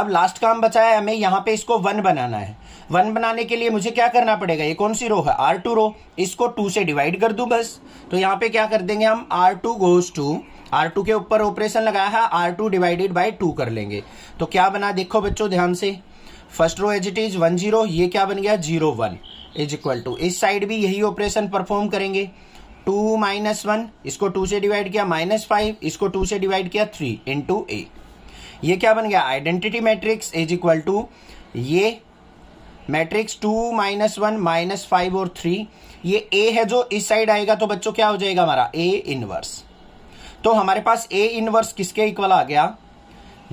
अब लास्ट काम बचा है हमें यहां पे इसको वन बनाना है वन बनाने के लिए मुझे क्या करना पड़ेगा ये कौन सी रो है आर टू रो इसको टू से डिवाइड कर दू बस तो यहाँ पे क्या कर देंगे हम R two goes to R two के ऊपर ऑपरेशन लगाया है R two divided by two कर लेंगे तो क्या बना देखो बच्चों ध्यान से first row as it is one zero ये क्या बन गया zero one is equal to इस साइड भी यही ऑपरेशन परफॉर्म करेंगे टू माइनस वन इसको टू से डिवाइड किया माइनस फाइव इसको टू से डिवाइड किया थ्री इंटू ए ये क्या बन गया identity matrix is equal to ये matrix two minus one minus five और थ्री ये ए है जो इस साइड आएगा तो बच्चों क्या हो जाएगा हमारा ए इनवर्स तो हमारे पास ए इनवर्स किसके इक्वल आ गया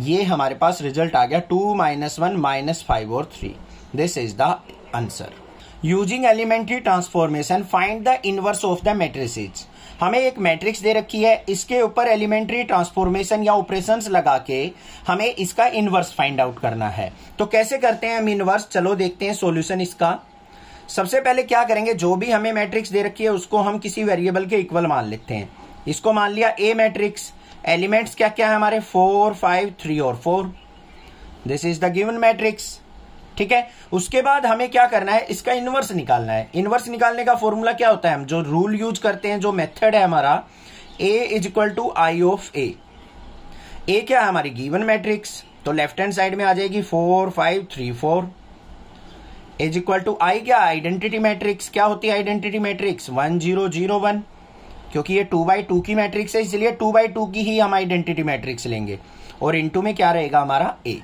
ये हमारे पास रिजल्ट आ गया two minus one minus five और three this is the answer using elementary transformation find the inverse of the matrices हमें एक मैट्रिक्स दे रखी है इसके ऊपर एलिमेंट्री ट्रांसफॉर्मेशन या ऑपरेशन लगा के हमें इसका इनवर्स फाइंड आउट करना है तो कैसे करते हैं हम इनवर्स चलो देखते हैं सोल्यूशन इसका सबसे पहले क्या करेंगे जो भी हमें मैट्रिक्स दे रखी है उसको हम किसी वेरिएबल के इक्वल मान लेते हैं इसको मान लिया ए मैट्रिक्स एलिमेंट्स क्या क्या है हमारे फोर फाइव थ्री और four this is the given matrix ठीक है उसके बाद हमें क्या करना है इसका इन्वर्स निकालना है इन्वर्स निकालने का फॉर्मूला क्या होता है हम जो रूल यूज करते हैं जो मेथड है हमारा A is equal to I of A A क्या है हमारी गिवन मैट्रिक्स तो लेफ्ट हैंड साइड में आ जाएगी four five three four is equal to I क्या आइडेंटिटी मैट्रिक्स क्या होती है identity matrix one zero zero one क्योंकि ये टू बाई टू की मैट्रिक्स है इसलिए टू बाई टू की ही हम आइडेंटिटी मैट्रिक्स लेंगे और इनटू में क्या रहेगा हमारा ए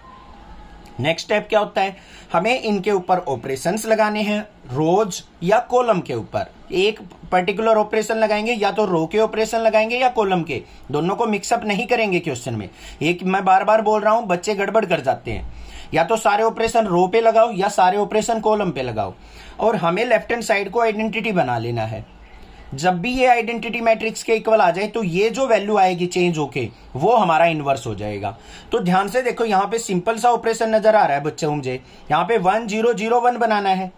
नेक्स्ट स्टेप क्या होता है हमें इनके ऊपर ऑपरेशन लगाने हैं रोज या कॉलम के ऊपर एक पर्टिकुलर ऑपरेशन लगाएंगे या तो रो के ऑपरेशन लगाएंगे या कॉलम के दोनों को मिक्सअप नहीं करेंगे क्वेश्चन में एक मैं बार बार बोल रहा हूं बच्चे गड़बड़ कर जाते हैं या तो सारे ऑपरेशन रो पे लगाओ या सारे ऑपरेशन कॉलम पे लगाओ और हमें लेफ्ट हैंड साइड को आइडेंटिटी बना लेना है जब भी ये आइडेंटिटी मैट्रिक्स के इक्वल आ जाए तो ये जो वैल्यू आएगी चेंज होके वो हमारा इन्वर्स हो जाएगा तो ध्यान से देखो यहाँ पे सिंपल सा ऑपरेशन नजर आ रहा है बच्चे मुझे यहाँ पे वन जीरो जीरो वन बनाना है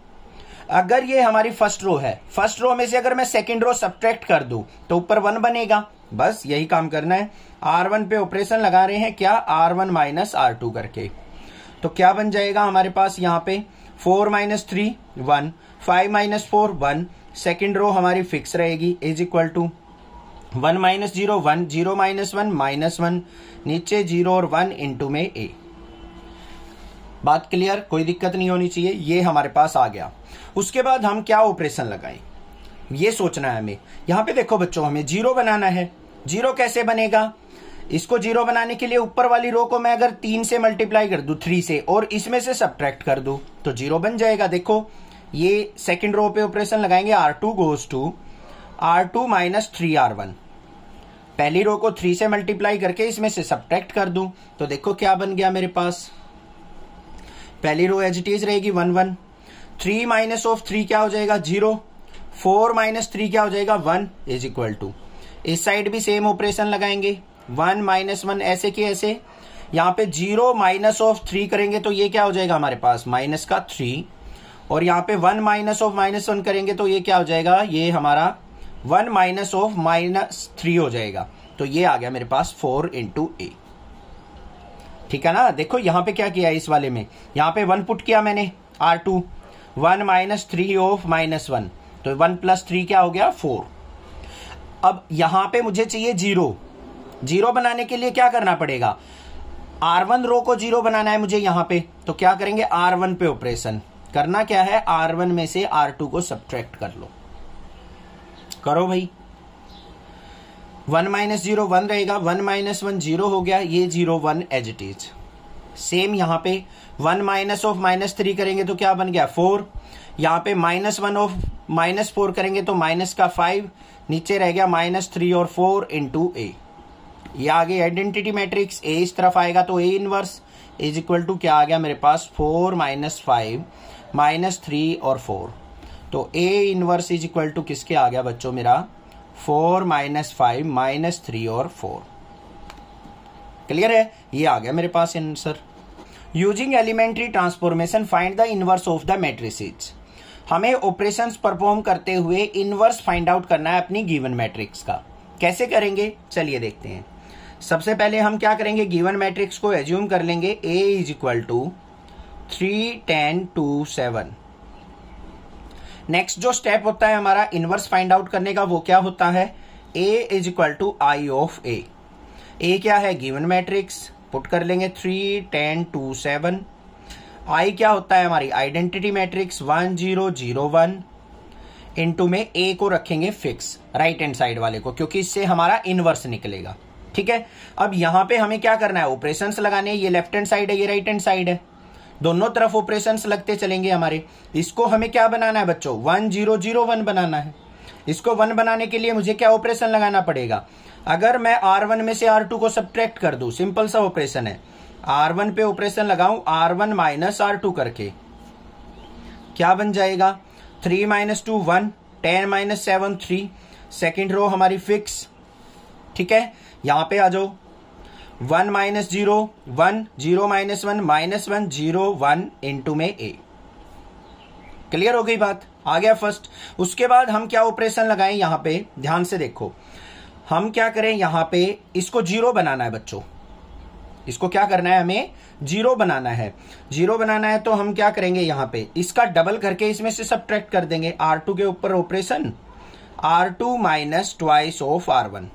अगर ये हमारी फर्स्ट रो है फर्स्ट रो में से अगर मैं सेकेंड रो सब्ट्रैक्ट कर दू तो ऊपर वन बनेगा बस यही काम करना है आर वन पे ऑपरेशन लगा रहे हैं क्या R one minus R two करके तो क्या बन जाएगा हमारे पास यहाँ पे four minus three one five minus four one second row हमारी फिक्स रहेगी is equal to one minus zero one zero minus one minus one नीचे जीरो और वन इंटू में ए बात क्लियर कोई दिक्कत नहीं होनी चाहिए ये हमारे पास आ गया उसके बाद हम क्या ऑपरेशन लगाएं ये सोचना है हमें यहाँ पे देखो बच्चों हमें जीरो बनाना है जीरो कैसे बनेगा इसको जीरो बनाने के लिए ऊपर वाली रो को मैं अगर तीन से मल्टीप्लाई कर दू थ्री से और इसमें से सब्ट्रैक्ट कर दू तो जीरो बन जाएगा देखो ये सेकेंड रो पे ऑपरेशन लगाएंगे R two goes to R two minus three R one पहली रो को थ्री से मल्टीप्लाई करके इसमें से सब्ट्रैक्ट कर दूं तो देखो क्या बन गया मेरे पास पहली रो एज इट इज रहेगी one one three minus of three क्या हो जाएगा जीरो फोर माइनस थ्री क्या हो जाएगा वन इज इक्वल टू इस साइड भी सेम ऑपरेशन लगाएंगे वन माइनस वन ऐसे के ऐसे यहाँ पे जीरो माइनस ऑफ थ्री करेंगे तो ये क्या हो जाएगा हमारे पास माइनस का थ्री और यहाँ पे one minus of minus one करेंगे तो ये क्या हो जाएगा ये हमारा one minus of minus three हो जाएगा तो ये आ गया मेरे पास फोर इंटू ए ठीक है ना देखो यहाँ पे क्या किया इस वाले में यहाँ पे वन पुट किया मैंने R two one minus three of minus one तो वन प्लस थ्री क्या हो गया फोर अब यहां पे मुझे चाहिए जीरो जीरो बनाने के लिए क्या करना पड़ेगा आर वन रो को जीरो बनाना है मुझे यहां पे तो क्या करेंगे आर वन पे ऑपरेशन करना क्या है आर वन में से आर टू को सब्ट्रैक्ट कर लो करो भाई वन माइनस जीरो वन रहेगा वन माइनस वन जीरो हो गया ये zero one as it is same यहां पे one minus of minus three करेंगे तो क्या बन गया फोर यहां पे minus one of minus four करेंगे तो माइनस का फाइव नीचे रह गया माइनस थ्री और फोर टू ए ये आगे आइडेंटिटी मैट्रिक्स ए इस तरफ आएगा तो A inverse is equal to क्या आ गया मेरे पास four minus five minus three और फोर तो A inverse is equal to किसके आ गया बच्चों मेरा four minus five minus three और फोर क्लियर है ये आ गया मेरे पास answer using elementary transformation find the inverse of the matrices हमें ऑपरेशन परफॉर्म करते हुए इनवर्स फाइंड आउट करना है अपनी गिवन मैट्रिक्स का कैसे करेंगे चलिए देखते हैं सबसे पहले हम क्या करेंगे गिवन मैट्रिक्स को एज्यूम कर लेंगे A is equal to three ten two seven next जो स्टेप होता है हमारा इनवर्स फाइंड आउट करने का वो क्या होता है A is equal to I of A A क्या है गिवन मैट्रिक्स पुट कर लेंगे three ten two seven I क्या होता है हमारी identity matrix one zero zero one into में ए को रखेंगे फिक्स राइट हैंड साइड वाले को क्योंकि इससे हमारा इनवर्स निकलेगा ठीक है अब यहां पे हमें क्या करना है ऑपरेशन लगाने ये लेफ्ट हैंड साइड है ये राइट हैंड साइड है दोनों तरफ ऑपरेशन लगते चलेंगे हमारे इसको हमें क्या बनाना है बच्चों वन जीरो जीरो वन बनाना है इसको वन बनाने के लिए मुझे क्या ऑपरेशन लगाना पड़ेगा अगर मैं आर वन में से आर टू को सब्ट्रैक्ट कर दू सिंपल सा ऑपरेशन है आर वन पे ऑपरेशन लगाऊ R one minus R two करके क्या बन जाएगा three minus two one ten minus seven three second row हमारी फिक्स ठीक है यहां पे आ जाओ one minus zero one zero minus one minus one zero one into में ए क्लियर हो गई बात आ गया फर्स्ट उसके बाद हम क्या ऑपरेशन लगाए यहां पे ध्यान से देखो हम क्या करें यहां पे इसको जीरो बनाना है बच्चों इसको क्या करना है हमें जीरो बनाना है जीरो बनाना है तो हम क्या करेंगे यहां पे इसका डबल करके इसमें से सब कर देंगे आर टू के ऊपर operation R two minus twice of R one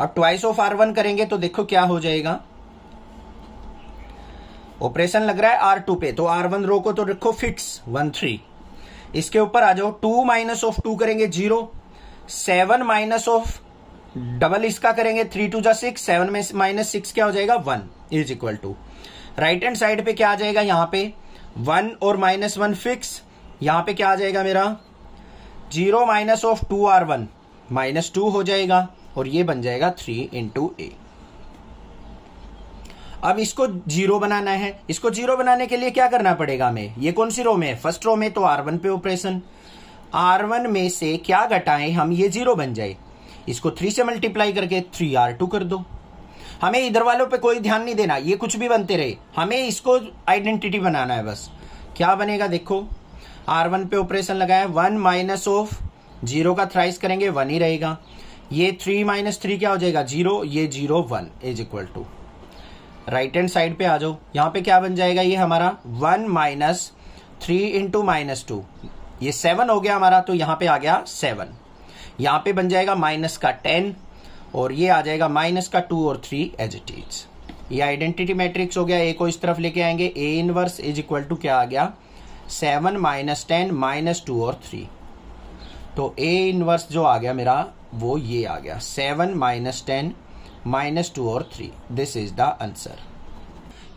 और ट्वाइस ऑफ आर वन करेंगे तो देखो क्या हो जाएगा ऑपरेशन लग रहा है आर टू पे तो आर वन रो को तो रखो फिक्स वन थ्री इसके ऊपर आ जाओ टू माइनस ऑफ टू करेंगे zero seven minus of double इसका करेंगे थ्री टू जा सिक्स सेवन में माइनस सिक्स क्या हो जाएगा one is equal to right hand side पे क्या आ जाएगा यहां पे वन और माइनस वन फिक्स यहां पे क्या आ जाएगा मेरा zero minus of two R one minus two हो जाएगा और ये बन जाएगा थ्री इंटू ए अब इसको जीरो बनाना है इसको जीरो बनाने के लिए क्या करना पड़ेगा हमें ये कौन सी रो में है फर्स्ट रो में तो आर वन पे ऑपरेशन आर वन में से क्या घटाएं हम ये जीरो बन जाए इसको थ्री से मल्टीप्लाई करके थ्री आर टू कर दो हमें इधर वालों पे कोई ध्यान नहीं देना ये कुछ भी बनते रहे हमें इसको आइडेंटिटी बनाना है बस क्या बनेगा देखो आर वन पे ऑपरेशन लगाया वन माइनस ऑफ जीरो का थ्राइस करेंगे वन ही रहेगा ये थ्री माइनस थ्री क्या हो जाएगा जीरो ये zero one is equal to right hand side पे आ जाओ यहाँ पे क्या बन जाएगा ये हमारा one minus three into minus two ये सेवन हो गया हमारा तो यहाँ पे आ गया सेवन यहाँ पे बन जाएगा माइनस का टेन और ये आ जाएगा माइनस का टू और थ्री एज इट इज ये आइडेंटिटी मैट्रिक्स हो गया ए को इस तरफ लेके आएंगे A inverse is equal to क्या आ गया seven minus ten minus two और थ्री तो ए इनवर्स जो आ गया मेरा वो ये आ गया seven minus ten minus two और three this is the answer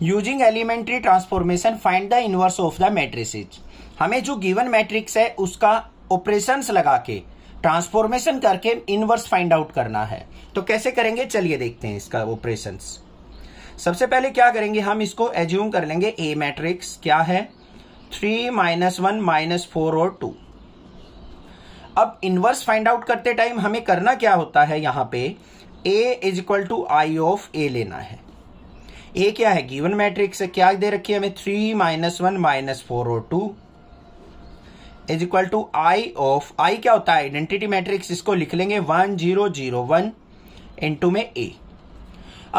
using elementary transformation find the inverse of the matrices हमें जो गिवन मैट्रिक्स है उसका ऑपरेशंस लगा के ट्रांसफॉर्मेशन करके इनवर्स फाइंड आउट करना है तो कैसे करेंगे चलिए देखते हैं इसका ऑपरेशन सबसे पहले क्या करेंगे हम इसको एज्यूम कर लेंगे ए मैट्रिक्स क्या है three minus one minus four और टू अब इनवर्स फाइंड आउट करते टाइम हमें करना क्या होता है यहां पे A is equal to I of A लेना है ए क्या है गिवन मैट्रिक्स है क्या दे रखी है हमें three minus one minus four और two is equal to I of I क्या होता है आइडेंटिटी मैट्रिक्स इसको लिख लेंगे one zero zero one into में ए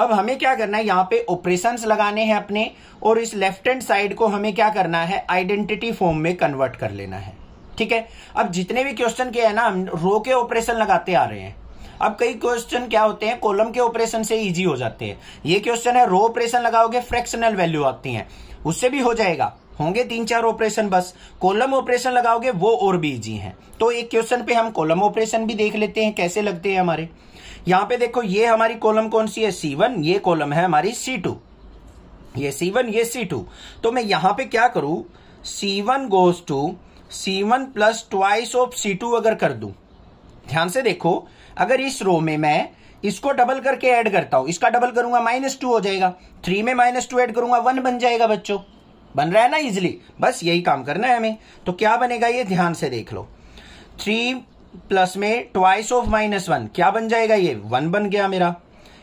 अब हमें क्या करना है यहां पे ऑपरेशन लगाने हैं अपने और इस लेफ्ट हैंड साइड को हमें क्या करना है आइडेंटिटी फॉर्म में कन्वर्ट कर लेना है ठीक है अब जितने भी क्वेश्चन के हैं ना हम रो के ऑपरेशन लगाते आ रहे हैं अब कई क्वेश्चन क्या होते हैं कॉलम के ऑपरेशन से इजी हो जाते हैं ये क्वेश्चन है रो ऑपरेशन लगाओगे फ्रैक्शनल वैल्यू आती है उससे भी हो जाएगा होंगे तीन चार ऑपरेशन बस कॉलम ऑपरेशन लगाओगे वो और भी इजी हैं तो एक क्वेश्चन पे हम कॉलम ऑपरेशन भी देख लेते हैं कैसे लगते हैं हमारे यहां पे देखो ये हमारी कॉलम कौन सी है सी वन ये कॉलम है हमारी सी टू ये सी वन ये सी टू तो मैं यहां पे क्या करूं C one to C one plus twice of C two अगर कर दूं ध्यान से देखो अगर इस रो में मैं इसको डबल करके ऐड करता हूं इसका डबल करूंगा माइनस टू हो जाएगा थ्री में माइनस टू एड करूंगा वन बन जाएगा बच्चों बन रहा है ना इजिली बस यही काम करना है हमें तो क्या बनेगा ये ध्यान से देख लो थ्री प्लस में ट्वाइस ऑफ माइनस वन क्या बन जाएगा ये वन बन गया मेरा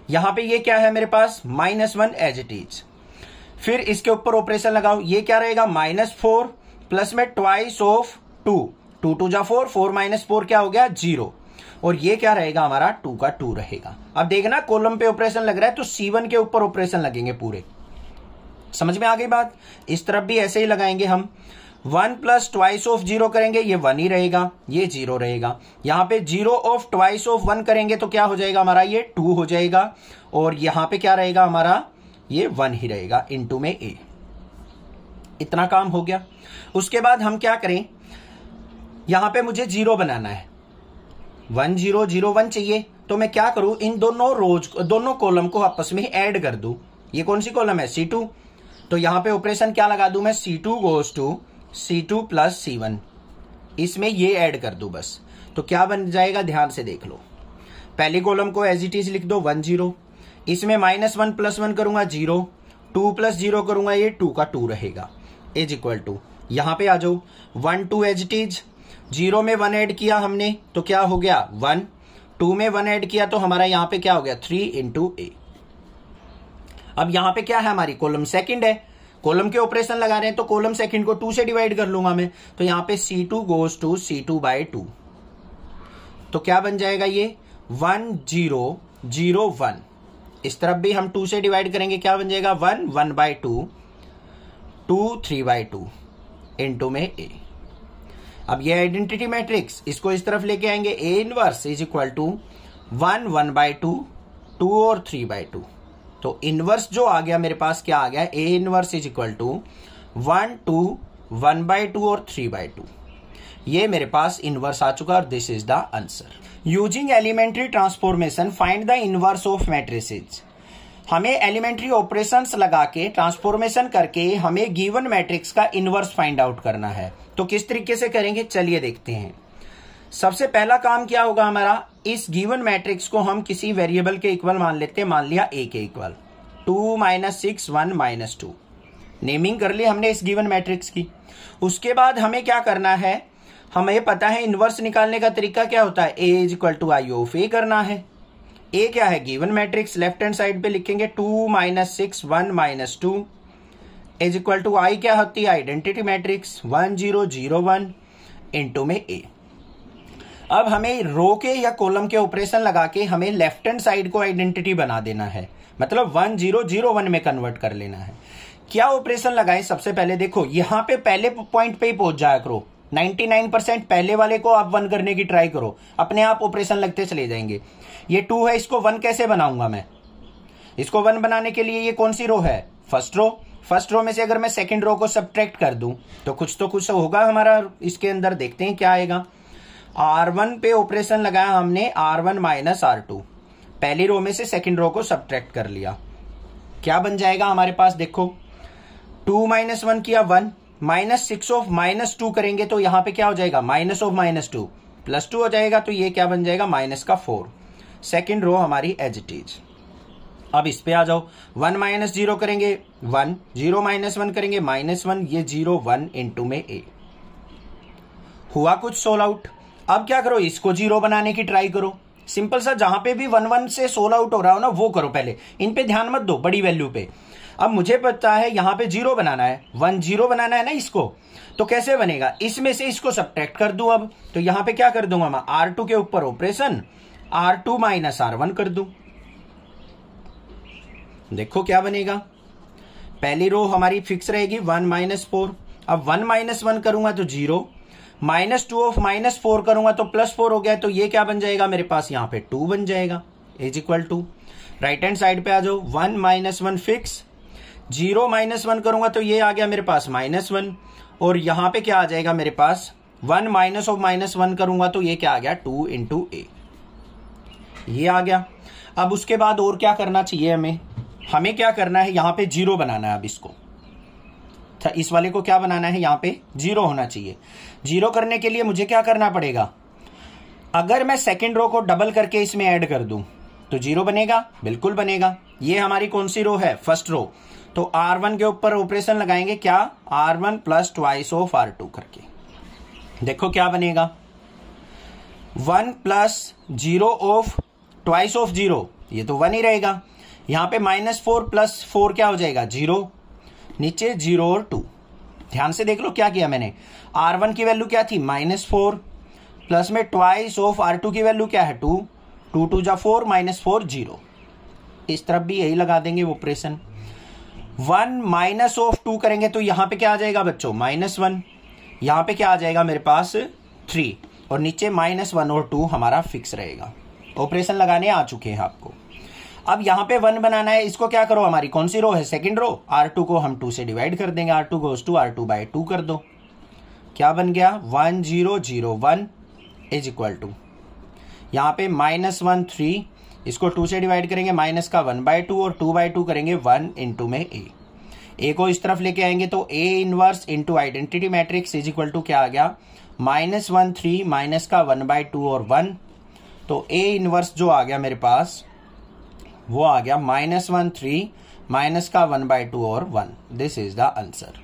यहां पे ये क्या है मेरे पास minus one as it is फिर इसके ऊपर ऑपरेशन लगाओ ये क्या रहेगा माइनस फोर प्लस में twice of two two two जा फोर फोर माइनस फोर क्या हो गया जीरो और ये क्या रहेगा हमारा टू का टू रहेगा अब देखना कोलम पे ऑपरेशन लग रहा है तो सी वन के ऊपर ऑपरेशन लगेंगे पूरे समझ में आ गई बात इस तरफ भी ऐसे ही लगाएंगे हम one plus twice of zero करेंगे ये वन ही रहेगा ये जीरो रहेगा यहाँ पे zero of twice of one करेंगे तो क्या हो जाएगा हमारा ये टू हो जाएगा और यहाँ पे क्या रहेगा हमारा ये वन ही रहेगा इन टू में ए इतना काम हो गया उसके बाद हम क्या करें यहां पे मुझे जीरो बनाना है वन जीरो जीरो वन चाहिए तो मैं क्या करूं इन दोनों रोज दोनों कॉलम को आपस में ऐड कर दू ये कौन सी कॉलम है सी टू तो यहां पे ऑपरेशन क्या लगा दू मैं C two goes to C two plus C one इसमें ये ऐड कर दू बस तो क्या बन जाएगा ध्यान से देख लो पहली कॉलम को एज इट इज लिख दो वन जीरो इसमें माइनस वन प्लस वन करूंगा जीरो टू प्लस जीरो करूंगा ये टू का टू रहेगा इज इक्वल टू यहां पे आ जाओ one two as it is zero में वन ऐड किया हमने तो क्या हो गया वन टू में वन ऐड किया तो हमारा यहां पे क्या हो गया थ्री इंटू ए अब यहां पे क्या है हमारी कॉलम सेकंड है कॉलम के ऑपरेशन लगा रहे हैं तो कॉलम सेकंड को टू से डिवाइड कर लूंगा मैं तो यहां पे C two goes to C two by two तो क्या बन जाएगा ये वन जीरो जीरो वन इस तरफ भी हम टू से डिवाइड करेंगे क्या बन जाएगा one one by two two three by two into में ए अब ये आइडेंटिटी मैट्रिक्स इसको इस तरफ लेके आएंगे A inverse is equal to one one by two two और थ्री बाय टू तो इनवर्स जो आ गया मेरे पास क्या आ गया A inverse is equal to one two one by two और थ्री बाय टू ये मेरे पास इनवर्स आ चुका और this is the answer using elementary transformation find the inverse of matrices हमें एलिमेंट्री ऑपरेशन लगा के ट्रांसफॉर्मेशन करके हमें गिवन मैट्रिक्स का इनवर्स फाइंड आउट करना है तो किस तरीके से करेंगे चलिए देखते हैं सबसे पहला काम क्या होगा हमारा इस गिवन मैट्रिक्स को हम किसी वेरिएबल के इक्वल मान लेते हैं मान लिया ए के equal to minus six one minus two naming कर ली हमने इस गिवन मैट्रिक्स की उसके बाद हमें क्या करना है हमें पता है इनवर्स निकालने का तरीका क्या होता है A is equal to I of A करना है ए क्या है given matrix left hand side पे लिखेंगे two minus six one minus two is equal to I क्या होती है identity matrix one zero zero one into में ए अब हमें रो के या कॉलम के ऑपरेशन लगा के हमें लेफ्ट हैंड साइड को आइडेंटिटी बना देना है मतलब वन जीरो जीरो वन में कन्वर्ट कर लेना है क्या ऑपरेशन लगाए सबसे पहले देखो यहां पे पहले पॉइंट पे ही पहुंच जाया करो 99 परसेंट पहले वाले को आप वन करने की ट्राई करो अपने आप ऑपरेशन लगते चले जाएंगे ये टू है इसको वन कैसे बनाऊंगा मैं इसको वन बनाने के लिए ये कौन सी रो है फर्स्ट रो फर्स्ट रो में से अगर मैं सेकंड रो को सब्ट्रैक्ट कर दूं तो कुछ तो कुछ होगा हमारा इसके अंदर देखते हैं क्या आएगा आर वन पे ऑपरेशन लगाया हमने R one minus R two पहली रो में से सेकंड रो को सब्ट्रैक्ट कर लिया क्या बन जाएगा हमारे पास देखो टू माइनस वन किया one minus six of minus two करेंगे तो यहां पे क्या हो जाएगा minus of minus two plus two हो जाएगा तो ये क्या बन जाएगा माइनस का फोर सेकेंड रो हमारी एज इट इज अब इस पे आ जाओ वन माइनस जीरो करेंगे वन जीरो माइनस वन करेंगे माइनस वन ये जीरो वन इंटू में ए हुआ कुछ सोल आउट अब क्या करो इसको जीरो बनाने की ट्राई करो सिंपल सा जहां पे भी वन वन से सोल आउट हो रहा हो ना वो करो पहले इन पे ध्यान मत दो बड़ी वैल्यू पे अब मुझे पता है यहां पे जीरो बनाना है वन जीरो बनाना है ना इसको तो कैसे बनेगा इसमें से इसको सब्ट्रैक्ट कर दू अब तो यहां पे क्या कर दूंगा मैं आर टू के ऊपर operation R two minus R one कर दू देखो क्या बनेगा पहली रो हमारी फिक्स रहेगी वन माइनस फोर अब वन माइनस वन करूंगा तो zero minus two of minus four करूंगा तो प्लस फोर हो गया तो ये क्या बन जाएगा मेरे पास यहां पे टू बन जाएगा is equal to right hand side पे आ जाओ one minus one fix zero minus one करूंगा तो ये आ गया मेरे पास माइनस वन और यहां पे क्या आ जाएगा मेरे पास one minus of minus one करूंगा तो ये क्या आ गया टू इंटू ए ये आ गया अब उसके बाद और क्या करना चाहिए हमें हमें क्या करना है यहाँ पे जीरो बनाना है अब इसको इस वाले को क्या बनाना है यहाँ पे जीरो होना चाहिए जीरो करने के लिए मुझे क्या करना पड़ेगा अगर मैं सेकेंड रो को डबल करके इसमें ऐड कर दूं तो जीरो बनेगा बिल्कुल बनेगा ये हमारी कौन सी रो है फर्स्ट रो तो R1 के ऊपर ऑपरेशन लगाएंगे क्या R1 one plus twice of R two करके देखो क्या बनेगा one plus zero of twice of zero ये तो वन ही रहेगा यहां पे माइनस फोर प्लस फोर क्या हो जाएगा जीरो नीचे जीरो और टू ध्यान से देख लो क्या किया मैंने आर वन की वैल्यू क्या थी माइनस फोर प्लस में ट्वाइस ऑफ आर टू की वैल्यू क्या है टू टू टू जा फोर माइनस फोर जीरो इस तरफ भी यही लगा देंगे वो operation one minus of two करेंगे तो यहां पे क्या आ जाएगा बच्चों माइनस वन यहां पे क्या आ जाएगा मेरे पास थ्री और नीचे माइनस वन और टू हमारा फिक्स रहेगा ऑपरेशन लगाने आ चुके हैं आपको अब यहाँ पे वन बनाना है इसको क्या करो हमारी कौन सी रो है सेकेंड रो आर टू को हम टू से डिवाइड कर देंगे R two goes to R two by two कर दो क्या बन गया one zero zero one is equal to यहां पे माइनस वन थ्री इसको टू से डिवाइड करेंगे माइनस का वन बाय टू और टू बाय टू करेंगे वन इंटू में ए ए को इस तरफ लेके आएंगे तो A inverse into identity matrix is equal to क्या आ गया माइनस वन थ्री माइनस का वन बाय टू और वन तो ए इनवर्स जो आ गया मेरे पास वो आ गया माइनस वन थ्री माइनस का वन बाय टू और one this is the answer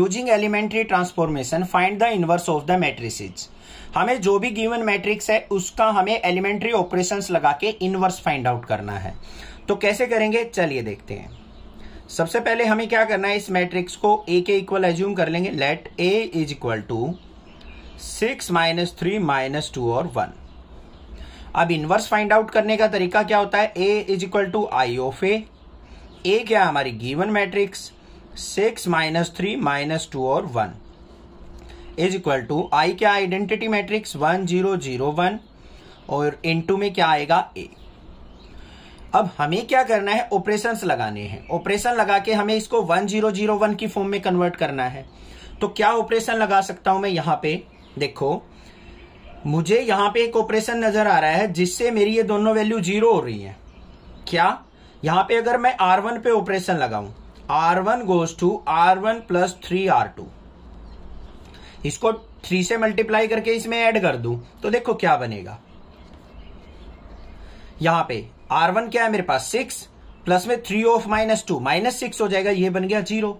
using elementary transformation find the inverse of the matrices हमें जो भी गिवन मैट्रिक्स है उसका हमें एलिमेंट्री ऑपरेशंस लगा के इनवर्स फाइंड आउट करना है तो कैसे करेंगे चलिए देखते हैं सबसे पहले हमें क्या करना है इस मैट्रिक्स को ए के इक्वल एज्यूम कर लेंगे let A is equal to six minus three minus two और वन अब इनवर्स फाइंड आउट करने का तरीका क्या होता है A is equal to I of A A क्या हमारी given matrix six minus three minus two और one is equal to I क्या identity matrix one zero zero one और टू में क्या आएगा ए अब हमें क्या करना है ऑपरेशन लगाने हैं ऑपरेशन लगा के हमें इसको वन जीरो जीरो वन की फॉर्म में कन्वर्ट करना है तो क्या ऑपरेशन लगा सकता हूं मैं यहां पे देखो मुझे यहां पे एक ऑपरेशन नजर आ रहा है जिससे मेरी ये दोनों वैल्यू जीरो हो रही है क्या यहां पे अगर मैं आर वन पे ऑपरेशन लगाऊ R one goes to R one plus three R two इसको थ्री से मल्टीप्लाई करके इसमें ऐड कर दू तो देखो क्या बनेगा यहां पे आर वन क्या है मेरे पास सिक्स प्लस में three of minus two minus six हो जाएगा ये बन गया जीरो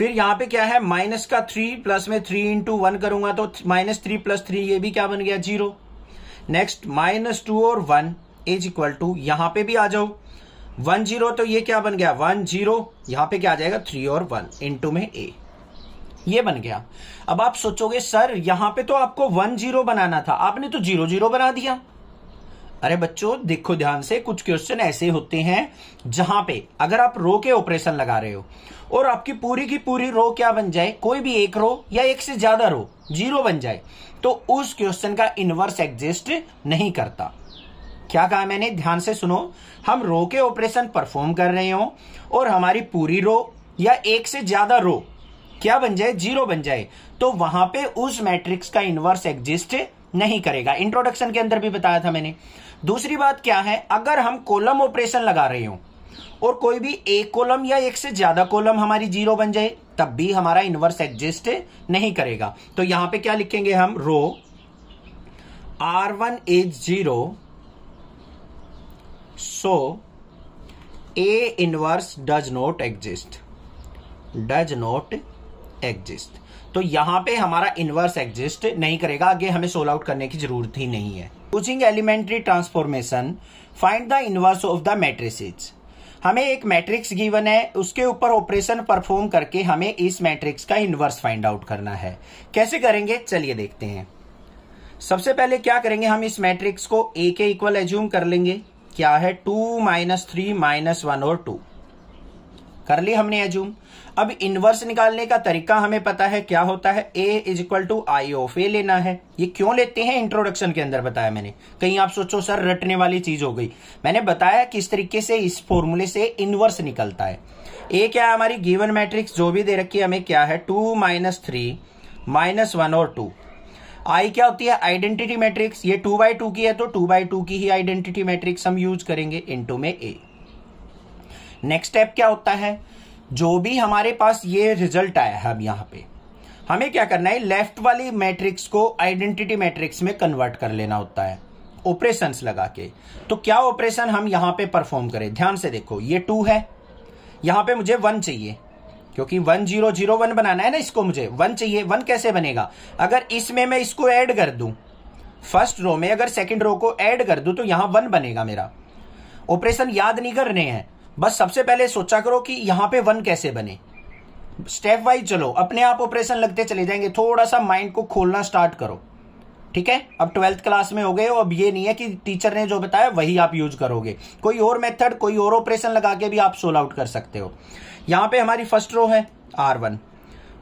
फिर यहां पे क्या है माइनस का थ्री प्लस में थ्री इंटू वन करूंगा तो माइनस थ्री प्लस थ्री ये भी क्या बन गया जीरो नेक्स्ट माइनस टू और वन इज इक्वल टू यहां पे भी आ जाओ वन जीरो तो ये क्या बन गया वन जीरो यहां पे क्या आ जाएगा थ्री और वन इंटू में ए ये बन गया अब आप सोचोगे सर यहां पे तो आपको वन जीरो बनाना था आपने तो जीरो जीरो बना दिया अरे बच्चों देखो ध्यान से कुछ क्वेश्चन ऐसे होते हैं जहां पे अगर आप रो के ऑपरेशन लगा रहे हो और आपकी पूरी की पूरी रो क्या बन जाए कोई भी एक रो या एक से ज्यादा रो जीरो बन जाए तो उस क्वेश्चन का इनवर्स एग्जिस्ट नहीं करता क्या कहा मैंने ध्यान से सुनो हम रो के ऑपरेशन परफॉर्म कर रहे हो और हमारी पूरी रो या एक से ज्यादा रो क्या बन जाए जीरो बन जाए तो वहां पे उस मैट्रिक्स का इनवर्स एग्जिस्ट नहीं करेगा इंट्रोडक्शन के अंदर भी बताया था मैंने दूसरी बात क्या है अगर हम कॉलम ऑपरेशन लगा रहे हो और कोई भी एक कॉलम या एक से ज्यादा कॉलम हमारी जीरो बन जाए तब भी हमारा इनवर्स एग्जिस्ट नहीं करेगा तो यहां पे क्या लिखेंगे हम row R one is zero so A inverse does not exist does not exist तो यहां पे हमारा इनवर्स एग्जिस्ट नहीं करेगा आगे हमें सोल आउट करने की जरूरत ही नहीं है using elementary transformation find the inverse of the matrices हमें एक मैट्रिक्स गिवन है उसके ऊपर ऑपरेशन परफॉर्म करके हमें इस मैट्रिक्स का इनवर्स फाइंड आउट करना है कैसे करेंगे चलिए देखते हैं सबसे पहले क्या करेंगे हम इस मैट्रिक्स को ए के इक्वल एज्यूम कर लेंगे क्या है two minus three minus one और टू कर ली हमने एज्यूम अब इनवर्स निकालने का तरीका हमें पता है क्या होता है A is equal to I of A लेना है ये क्यों लेते हैं इंट्रोडक्शन के अंदर बताया मैंने कहीं आप सोचो सर रटने वाली चीज हो गई मैंने बताया किस तरीके से इस फॉर्मूले से इनवर्स निकलता है ए क्या है हमारी गिवन मैट्रिक्स जो भी दे रखी है हमें क्या है two minus three minus one और टू आई क्या होती है आइडेंटिटी मैट्रिक्स ये टू बाई टू की है तो टू बाई टू की ही आइडेंटिटी मैट्रिक्स हम यूज करेंगे इनटू में ए नेक्स्ट स्टेप क्या होता है जो भी हमारे पास ये रिजल्ट आया है अब यहां पे हमें क्या करना है लेफ्ट वाली मैट्रिक्स को आइडेंटिटी मैट्रिक्स में कन्वर्ट कर लेना होता है ऑपरेशन लगा के तो क्या ऑपरेशन हम यहां पे परफॉर्म करें ध्यान से देखो ये टू है यहां पे मुझे वन चाहिए क्योंकि वन जीरो जीरो वन बनाना है ना इसको मुझे वन चाहिए वन कैसे बनेगा अगर इसमें मैं इसको ऐड कर दू फर्स्ट रो में अगर सेकेंड रो को एड कर दू तो यहां वन बनेगा मेरा ऑपरेशन याद नहीं करने हैं बस सबसे पहले सोचा करो कि यहां पे वन कैसे बने स्टेप वाइज चलो अपने आप ऑपरेशन लगते चले जाएंगे थोड़ा सा माइंड को खोलना स्टार्ट करो ठीक है अब ट्वेल्थ क्लास में हो गए हो अब ये नहीं है कि टीचर ने जो बताया वही आप यूज करोगे कोई और मेथड कोई और ऑपरेशन लगा के भी आप सोल आउट कर सकते हो यहां पे हमारी फर्स्ट रो है आर वन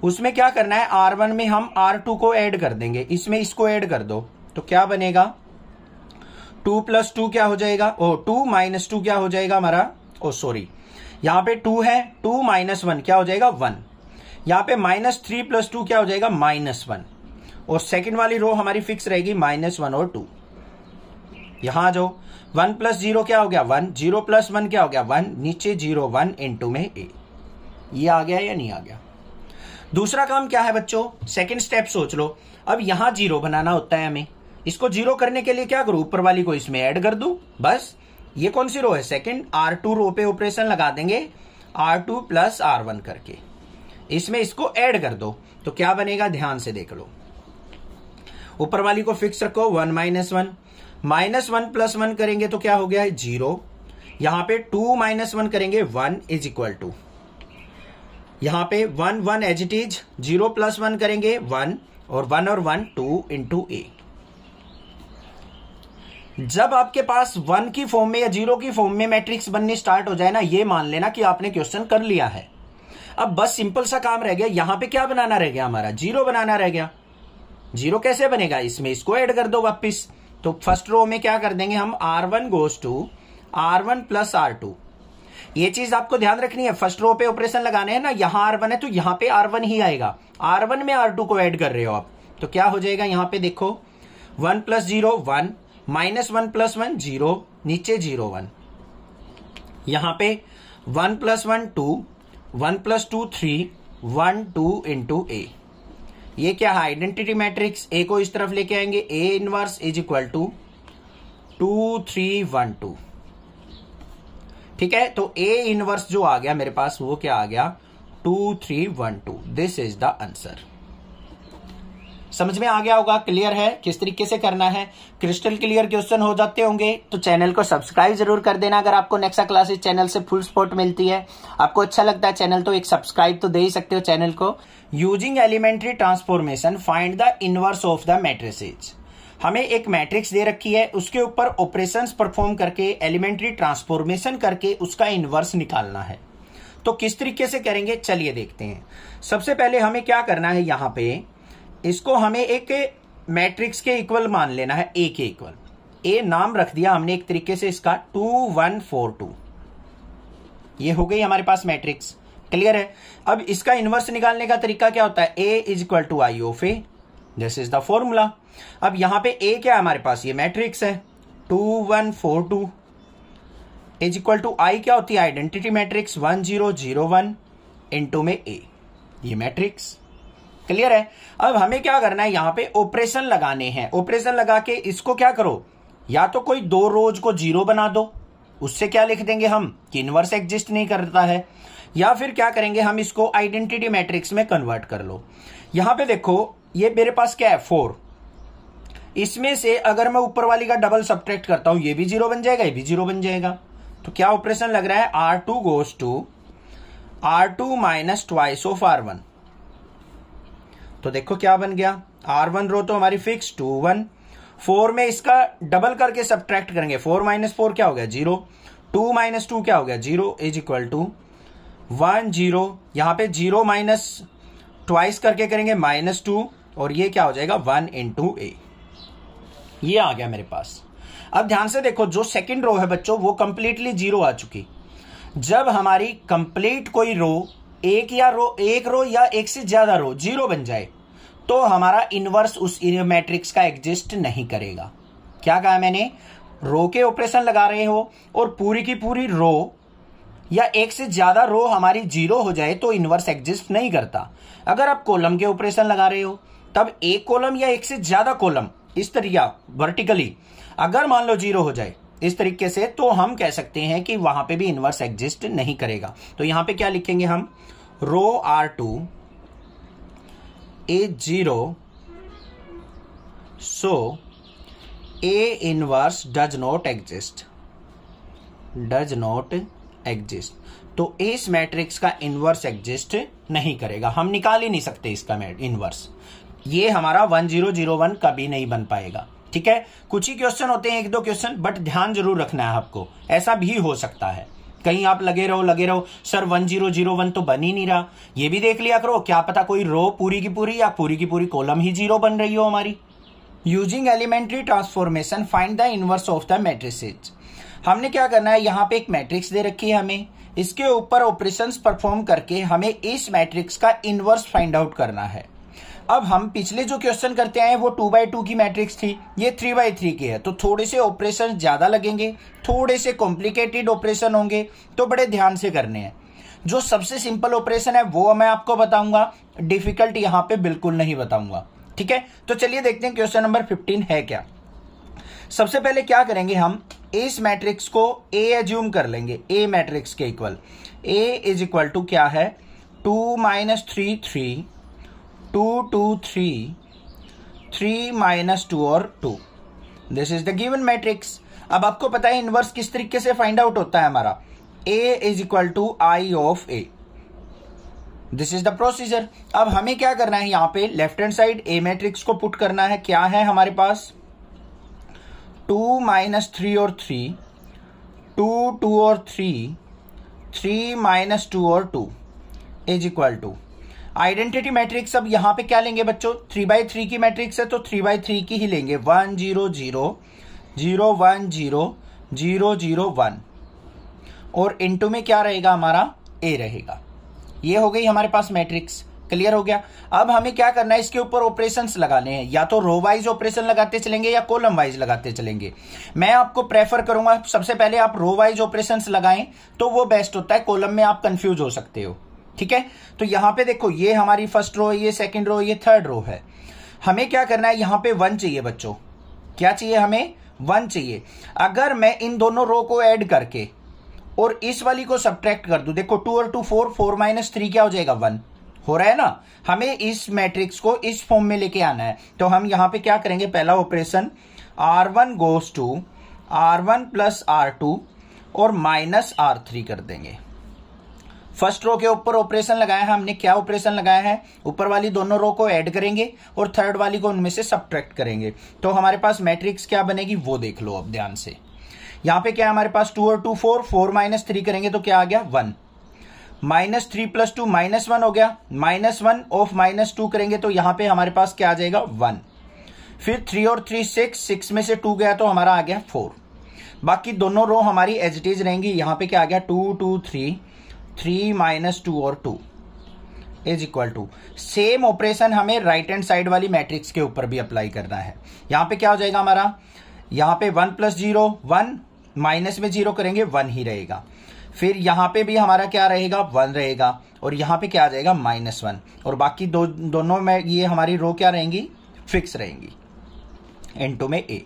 उसमें क्या करना है आर वन में हम आर टू को ऐड कर देंगे इसमें इसको ऐड कर दो तो क्या बनेगा टू प्लस टू क्या हो जाएगा ओ टू माइनस टू क्या हो जाएगा हमारा ओ सॉरी यहां पे टू है टू माइनस वन क्या हो जाएगा वन यहाँ पे माइनस थ्री प्लस टू क्या हो जाएगा माइनस वन और सेकेंड वाली रो हमारी फिक्स रहेगी माइनस वन और टू यहां जो जाओ वन प्लस जीरो क्या हो गया वन जीरो प्लस वन क्या हो गया वन नीचे जीरो वन टू में ए ये आ गया या नहीं आ गया दूसरा काम क्या है बच्चों सेकेंड स्टेप सोच लो अब यहां जीरो बनाना होता है हमें इसको जीरो करने के लिए क्या करूं ऊपर वाली को इसमें ऐड कर दूं बस ये कौन सी रो है सेकंड आर टू रो पे ऑपरेशन लगा देंगे R two plus R one करके इसमें इसको ऐड कर दो तो क्या बनेगा ध्यान से देख लो ऊपर वाली को फिक्स रखो one minus one minus one plus one करेंगे तो क्या हो गया है जीरो यहां पे टू माइनस वन करेंगे वन इज इक्वल टू यहां पे one one as it is zero plus one करेंगे वन और वन और वन टू इंटू ए जब आपके पास वन की फॉर्म में या जीरो की फॉर्म में मैट्रिक्स बननी स्टार्ट हो जाए ना ये मान लेना कि आपने क्वेश्चन कर लिया है अब बस सिंपल सा काम रह गया यहां पे क्या बनाना रह गया हमारा जीरो बनाना रह गया जीरो कैसे बनेगा इसमें इसको ऐड कर दो वापिस तो फर्स्ट रो में क्या कर देंगे हम R one goes to R one plus R two ये चीज आपको ध्यान रखनी है फर्स्ट रो पे ऑपरेशन लगाने हैं ना यहां आर वन है तो यहां पे आर वन ही आएगा आर वन में आर टू को ऐड कर रहे हो आप तो क्या हो जाएगा यहां पे देखो one plus zero one minus one plus one zero नीचे जीरो वन यहां पे one plus one two one plus two three one two into A ये क्या है आइडेंटिटी मैट्रिक्स ए को इस तरफ लेके आएंगे A inverse is equal to two three one two ठीक है तो ए इनवर्स जो आ गया मेरे पास वो क्या आ गया two three one two this is the answer समझ में आ गया होगा क्लियर है किस तरीके से करना है क्रिस्टल क्लियर क्वेश्चन हो जाते होंगे तो चैनल को सब्सक्राइब जरूर कर देना अगर आपको नेक्सा क्लासेस चैनल से फुल सपोर्ट मिलती है आपको अच्छा लगता है चैनल तो एक सब्सक्राइब तो दे ही सकते हो चैनल को using elementary transformation find the inverse of the matrices हमें एक मैट्रिक्स दे रखी है उसके ऊपर ऑपरेशन परफॉर्म करके एलिमेंट्री ट्रांसफॉर्मेशन करके उसका इनवर्स निकालना है तो किस तरीके से करेंगे चलिए देखते हैं सबसे पहले हमें क्या करना है यहां पे इसको हमें एक मैट्रिक्स के इक्वल मान लेना है ए के इक्वल ए नाम रख दिया हमने एक तरीके से इसका टू वन फोर टू ये हो गई हमारे पास मैट्रिक्स क्लियर है अब इसका इन्वर्स निकालने का तरीका क्या होता है A is equal to I of A this is the formula अब यहां पे ए क्या है हमारे पास ये मैट्रिक्स है two one four two is equal to I क्या होती है identity matrix one zero zero one into में ए ये मैट्रिक्स क्लियर है अब हमें क्या करना है यहां पे ऑपरेशन लगाने हैं ऑपरेशन लगा के इसको क्या करो या तो कोई दो रोज को जीरो बना दो उससे क्या लिख देंगे हम कि इनवर्स एग्जिस्ट नहीं करता है या फिर क्या करेंगे हम इसको आइडेंटिटी मैट्रिक्स में कन्वर्ट कर लो यहां पे देखो ये मेरे पास क्या है फोर इसमें से अगर मैं ऊपर वाली का डबल सब्ट्रैक्ट करता हूं ये भी जीरो बन जाएगा ये भी जीरो बन जाएगा तो क्या ऑपरेशन लग रहा है R two goes to R two minus twice of R one तो देखो क्या बन गया आर वन रो तो हमारी फिक्स टू वन फोर में इसका डबल करके सब करेंगे फोर माइनस फोर क्या हो गया जीरो टू माइनस टू क्या हो गया zero is equal to one zero यहां पे जीरो माइनस ट्वाइस करके करेंगे माइनस टू और ये क्या हो जाएगा वन इन टू ए ये आ गया मेरे पास अब ध्यान से देखो जो सेकंड रो है बच्चों वो कंप्लीटली जीरो आ चुकी जब हमारी कंप्लीट कोई रो एक या रो एक रो या एक से ज्यादा रो जीरो बन जाए तो हमारा इनवर्स उस मैट्रिक्स का एग्जिस्ट नहीं करेगा क्या कहा मैंने रो के ऑपरेशन लगा रहे हो और पूरी की पूरी रो या एक से ज्यादा रो हमारी जीरो हो जाए तो इनवर्स एग्जिस्ट नहीं करता अगर आप कॉलम के ऑपरेशन लगा रहे हो तब एक कॉलम या एक से ज्यादा कॉलम इस तरीका वर्टिकली अगर मान लो जीरो हो जाए इस तरीके से तो हम कह सकते हैं कि वहां पे भी इनवर्स एग्जिस्ट नहीं करेगा तो यहां पे क्या लिखेंगे हम row R two A zero so A inverse does not exist does not exist तो इस मैट्रिक्स का इनवर्स एग्जिस्ट नहीं करेगा हम निकाल ही नहीं सकते इसका इनवर्स ये हमारा वन जीरो जीरो वन कभी नहीं बन पाएगा ठीक है कुछ ही क्वेश्चन होते हैं एक दो क्वेश्चन बट ध्यान जरूर रखना है आपको ऐसा भी हो सकता है कहीं आप लगे रहो लगे रहो sir one zero zero one तो बन ही नहीं रहा ये भी देख लिया करो क्या पता कोई रो पूरी की पूरी या पूरी की पूरी कॉलम ही जीरो बन रही हो हमारी using elementary transformation find the inverse of the matrices हमने क्या करना है यहाँ पे एक मैट्रिक्स दे रखी है हमें इसके ऊपर ऑपरेशंस परफॉर्म करके हमें इस मैट्रिक्स का इनवर्स फाइंड आउट करना है अब हम पिछले जो क्वेश्चन करते आए वो टू बाई टू की मैट्रिक्स थी ये थ्री बाई थ्री की है तो थोड़े से ऑपरेशन ज़्यादा लगेंगे थोड़े से कॉम्प्लिकेटेड ऑपरेशन होंगे तो बड़े ध्यान से करने हैं जो सबसे सिंपल ऑपरेशन है वो मैं आपको बताऊंगा डिफिकल्ट यहां पे बिल्कुल नहीं बताऊंगा ठीक है तो चलिए देखते हैं क्वेश्चन नंबर फिफ्टीन है क्या सबसे पहले क्या करेंगे हम इस मैट्रिक्स को ए एज्यूम कर लेंगे ए मैट्रिक्स के equal A is equal to क्या है two minus three three two two three three minus two और two this is the given matrix अब आपको पता है इनवर्स किस तरीके से फाइंड आउट होता है हमारा A is equal to I of A this is the procedure अब हमें क्या करना है यहां पे left hand side A matrix को पुट करना है क्या है हमारे पास टू माइनस थ्री और थ्री टू टू और थ्री थ्री माइनस टू और two is equal to identity matrix अब यहां पे क्या लेंगे बच्चों थ्री बाय थ्री की मैट्रिक्स है तो थ्री बाई थ्री की ही लेंगे one zero zero zero one zero zero zero one और इनटू में क्या रहेगा हमारा ए रहेगा ये हो गई हमारे पास मैट्रिक्स क्लियर हो गया अब हमें क्या करना है इसके ऊपर ऑपरेशंस लगाने हैं या तो रो वाइज ऑपरेशन लगाते चलेंगे या कॉलम वाइज लगाते चलेंगे मैं आपको प्रेफर करूंगा सबसे पहले आप रो वाइज ऑपरेशंस लगाएं तो वो बेस्ट होता है कॉलम में आप कंफ्यूज हो सकते हो ठीक है तो यहां पे देखो ये हमारी फर्स्ट रो है ये सेकंड रो ये थर्ड रो है हमें क्या करना है यहां पे वन चाहिए बच्चों क्या चाहिए हमें वन चाहिए अगर मैं इन दोनों रो को ऐड करके और इस वाली को सब्ट्रैक्ट कर दू देखो टू और two four four minus three क्या हो जाएगा वन हो रहा है ना हमें इस मैट्रिक्स को इस फॉर्म में लेके आना है तो हम यहां पे क्या करेंगे पहला operation R one goes to R one plus R two और माइनस आर थ्री कर देंगे फर्स्ट रो के ऊपर ऑपरेशन लगाया है हमने क्या ऑपरेशन लगाया है ऊपर वाली दोनों रो को ऐड करेंगे और थर्ड वाली को उनमें से सब्ट्रैक्ट करेंगे तो हमारे पास मैट्रिक्स क्या बनेगी वो देख लो अब ध्यान से यहां पे क्या हमारे पास टू और two four four minus three करेंगे तो क्या आ गया one minus three plus two minus one हो गया minus one of minus two करेंगे तो यहां पे हमारे पास क्या आ जाएगा वन फिर थ्री और थ्री सिक्स सिक्स में से टू गया तो हमारा आ गया फोर बाकी दोनों रो हमारी एजिटेज रहेंगी यहां पे क्या आ गया two two three three minus two और two is equal to same operation हमें राइट हैंड साइड वाली मैट्रिक्स के ऊपर भी अप्लाई करना है यहां पे क्या हो जाएगा हमारा यहां पे one plus zero one minus में जीरो करेंगे वन ही रहेगा फिर यहां पे भी हमारा क्या रहेगा वन रहेगा और यहां पे क्या आ जाएगा माइनस वन और बाकी दो दोनों में ये हमारी रो क्या रहेंगी फिक्स रहेंगी एन टू में ए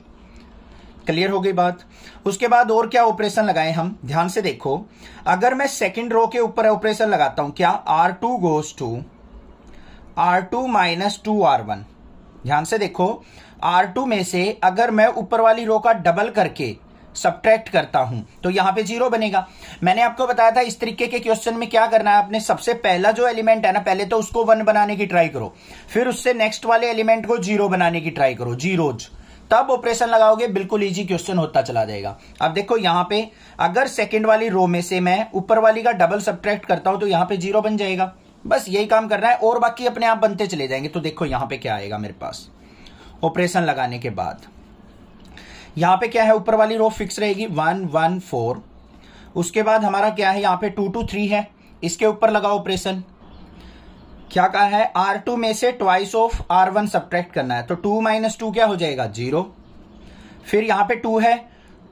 क्लियर हो गई बात उसके बाद और क्या ऑपरेशन लगाए हम ध्यान से देखो अगर मैं सेकेंड रो के ऊपर ऑपरेशन लगाता हूं क्या R two goes to R two minus two R one ध्यान से देखो आर टू में से अगर मैं ऊपर वाली रो का डबल करके सब्ट्रैक्ट करता हूं तो यहां पे जीरो बनेगा मैंने आपको बताया था इस तरीके के क्वेश्चन में क्या करना है आपने सबसे पहला जो एलिमेंट है ना पहले तो उसको वन बनाने की ट्राई करो फिर उससे नेक्स्ट वाले एलिमेंट को जीरो बनाने की ट्राई करो जीरोज तब ऑपरेशन लगाओगे बिल्कुल इजी क्वेश्चन होता चला जाएगा अब देखो यहां पे अगर सेकेंड वाली रो में से मैं ऊपर वाली का डबल सब्ट्रैक्ट करता हूं तो यहां पे जीरो बन जाएगा बस यही काम करना है और बाकी अपने आप बनते चले जाएंगे तो देखो यहां पे क्या आएगा मेरे पास ऑपरेशन लगाने के बाद यहां पे क्या है ऊपर वाली रो फिक्स रहेगी वन वन फोर उसके बाद हमारा क्या है यहां पे टू टू थ्री है इसके ऊपर लगाओ ऑपरेशन क्या कहा है आर टू में से twice of R one subtract करना है तो टू माइनस टू क्या हो जाएगा जीरो फिर यहां पे टू है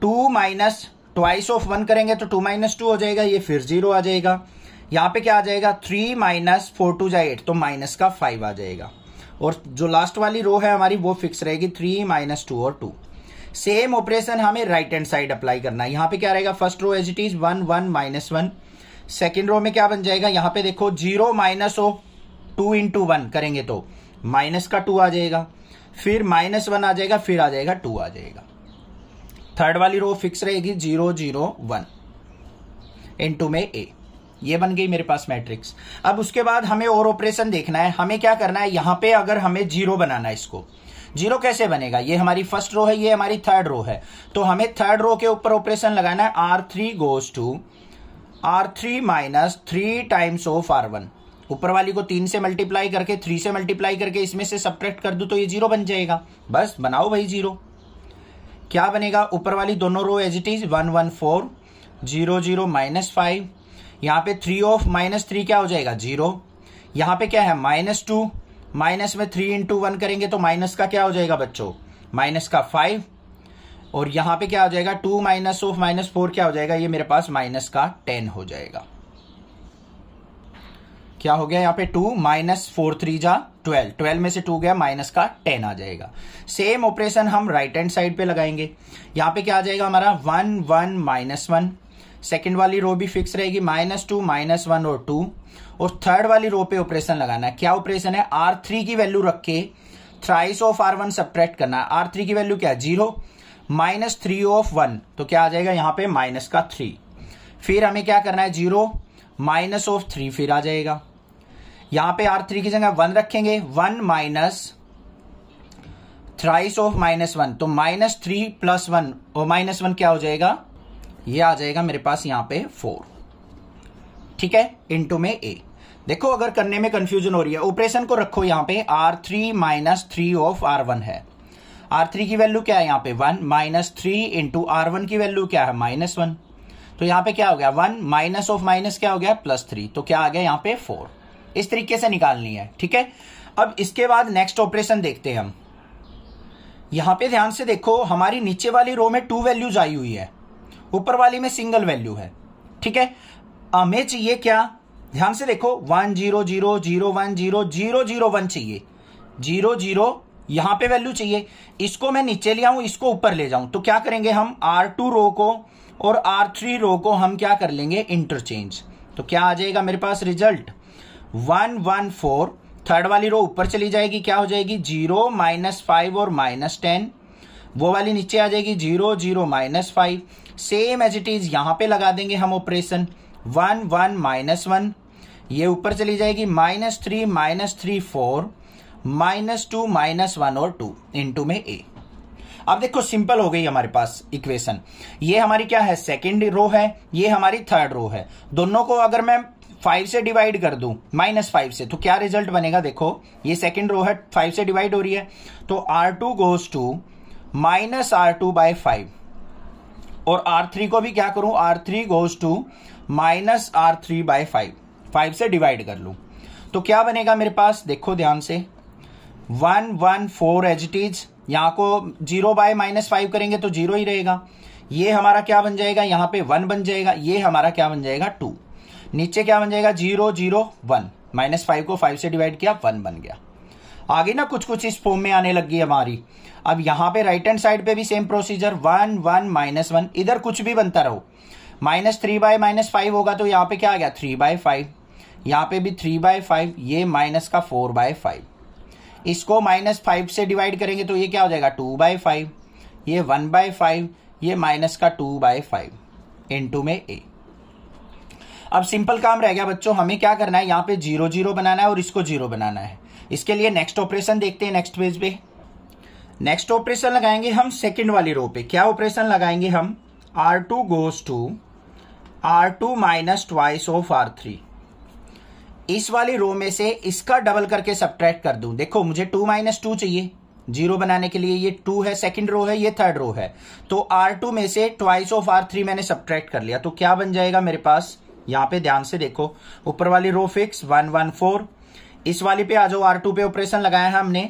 two minus twice of one करेंगे तो टू माइनस टू हो जाएगा ये फिर जीरो आ जाएगा यहाँ पे क्या आ जाएगा थ्री माइनस फोर टू जाए एट तो माइनस का फाइव आ जाएगा और जो लास्ट वाली रो है हमारी वो फिक्स रहेगी थ्री माइनस टू और टू सेम ऑपरेशन हमें राइट हैंड साइड अप्लाई करना है यहाँ पे क्या रहेगा first row as it is one one minus one second row में क्या बन जाएगा यहां पे देखो जीरो माइनस ओ टू इंटू वन करेंगे तो माइनस का टू आ जाएगा फिर माइनस वन आ जाएगा फिर आ जाएगा टू आ जाएगा थर्ड वाली रो फिक्स रहेगी जीरो जीरो वन इंटू में ए ये बन गई मेरे पास मैट्रिक्स अब उसके बाद हमें और ऑपरेशन देखना है हमें क्या करना है यहां पे अगर हमें जीरो बनाना है इसको जीरो कैसे बनेगा ये हमारी फर्स्ट रो है ये हमारी थर्ड रो है तो हमें थर्ड रो के ऊपर ऑपरेशन लगाना है R three goes to R three minus three times of R one ऊपर वाली को तीन से मल्टीप्लाई करके थ्री से मल्टीप्लाई करके इसमें से सब्ट्रैक्ट कर दू तो ये जीरो बन जाएगा बस बनाओ भाई जीरो क्या बनेगा ऊपर वाली दोनों row as it is one one four zero zero minus five यहाँ पे थ्री ऑफ माइनस थ्री क्या हो जाएगा जीरो यहाँ पे क्या है माइनस टू माइनस में थ्री इंटू वन करेंगे तो माइनस का क्या हो जाएगा बच्चों माइनस का फाइव और यहाँ पे क्या हो जाएगा two minus of minus four क्या हो जाएगा ये मेरे पास माइनस का टेन हो जाएगा क्या हो गया यहाँ पे टू माइनस फोर थ्री जा ट्वेल्व ट्वेल्व में से टू गया माइनस का टेन आ जाएगा सेम ऑपरेशन हम राइट हैंड साइड पे लगाएंगे यहाँ पे क्या आ जाएगा हमारा one one minus one second वाली रो भी फिक्स रहेगी माइनस टू माइनस वन और टू और थर्ड वाली रो पे ऑपरेशन लगाना है क्या ऑपरेशन है आर थ्री की वैल्यू रख के thrice of R one subtract करना है आर थ्री की वैल्यू क्या है zero minus three of one तो क्या आ जाएगा यहाँ पे माइनस का थ्री फिर हमें क्या करना है जीरो माइनस ऑफ थ्री फिर आ जाएगा यहां पे आर थ्री की जगह वन रखेंगे one minus thrice of minus one तो माइनस थ्री प्लस वन और माइनस वन क्या हो जाएगा ये आ जाएगा मेरे पास यहां पे फोर ठीक है इंटू में ए देखो अगर करने में कंफ्यूजन हो रही है ऑपरेशन को रखो यहां पे R three minus three of R one है आर थ्री की वैल्यू क्या है यहां पे one minus three into R one की वैल्यू क्या है माइनस वन तो यहां पे क्या हो गया वन माइनस ऑफ माइनस क्या हो गया प्लस थ्री तो क्या आ गया यहां पे फोर इस तरीके से निकालनी है ठीक है अब इसके बाद नेक्स्ट ऑपरेशन देखते हैं हम यहां पे ध्यान से देखो हमारी नीचे वाली रो में टू वैल्यूज आई हुई है ऊपर वाली में सिंगल वैल्यू है ठीक है हमें चाहिए क्या ध्यान से देखो one zero zero zero one zero zero zero one चाहिए जीरो जीरो यहां पे वैल्यू चाहिए इसको मैं नीचे ले आऊं इसको ऊपर ले जाऊं तो क्या करेंगे हम आर टू रो को और आर थ्री रो को हम क्या कर लेंगे इंटरचेंज तो क्या आ जाएगा मेरे पास result one one four third वाली रो ऊपर चली जाएगी क्या हो जाएगी जीरो माइनस फाइव और माइनस टेन वो वाली नीचे आ जाएगी zero zero minus five same as it is यहां पे लगा देंगे हम operation one one minus one ये ऊपर चली जाएगी minus three minus three four minus two minus one और टू इंटू में ए अब देखो सिंपल हो गई हमारे पास इक्वेशन ये हमारी क्या है सेकेंड रो है ये हमारी थर्ड रो है दोनों को अगर मैं फाइव से डिवाइड कर दू माइनस फाइव से तो क्या रिजल्ट बनेगा देखो ये सेकेंड रो है फाइव से डिवाइड हो रही है तो R two goes to minus R two by five और आर थ्री को भी क्या करूं R three goes to minus R three by five five से डिवाइड कर लू तो क्या बनेगा मेरे पास देखो ध्यान से वन वन फोर एच टीज यहां को जीरो बाय माइनस फाइव करेंगे तो जीरो ही रहेगा ये हमारा क्या बन जाएगा यहाँ पे वन बन जाएगा ये हमारा क्या बन जाएगा टू नीचे क्या बन जाएगा zero zero one minus five को फाइव से डिवाइड किया वन बन गया आगे ना कुछ कुछ इस फॉर्म में आने लग गई हमारी अब यहाँ पे राइट हैंड साइड पे भी same procedure one one minus one इधर कुछ भी बनता रहो minus three by minus five होगा तो यहां पे क्या आ गया थ्री बाय फाइव यहाँ पे भी थ्री बाय फाइव ये माइनस का फोर बाय फाइव इसको माइनस फाइव से डिवाइड करेंगे तो ये क्या हो जाएगा टू बाय फाइव ये वन बाय फाइव ये माइनस का टू बाय फाइव इंटू में ए अब सिंपल काम रह गया बच्चों हमें क्या करना है यहाँ पे जीरो जीरो बनाना है और इसको जीरो बनाना है इसके लिए नेक्स्ट ऑपरेशन देखते हैं नेक्स्ट पेज पे नेक्स्ट ऑपरेशन लगाएंगे हम सेकेंड वाली रो पे क्या ऑपरेशन लगाएंगे हम R two goes to R two minus twice of R three इस वाली रो में से इसका डबल करके सब्ट्रैक्ट कर दूं देखो मुझे टू माइनस टू चाहिए जीरो बनाने के लिए ये टू है सेकंड रो है ये थर्ड रो है तो आर टू में से ट्वाइस ऑफ आर थ्री मैंने सब्ट्रैक्ट कर लिया तो क्या बन जाएगा मेरे पास यहाँ पे ध्यान से देखो ऊपर वाली row fix one one four इस वाली पे आ जाओ आर टू पे ऑपरेशन लगाया है हमने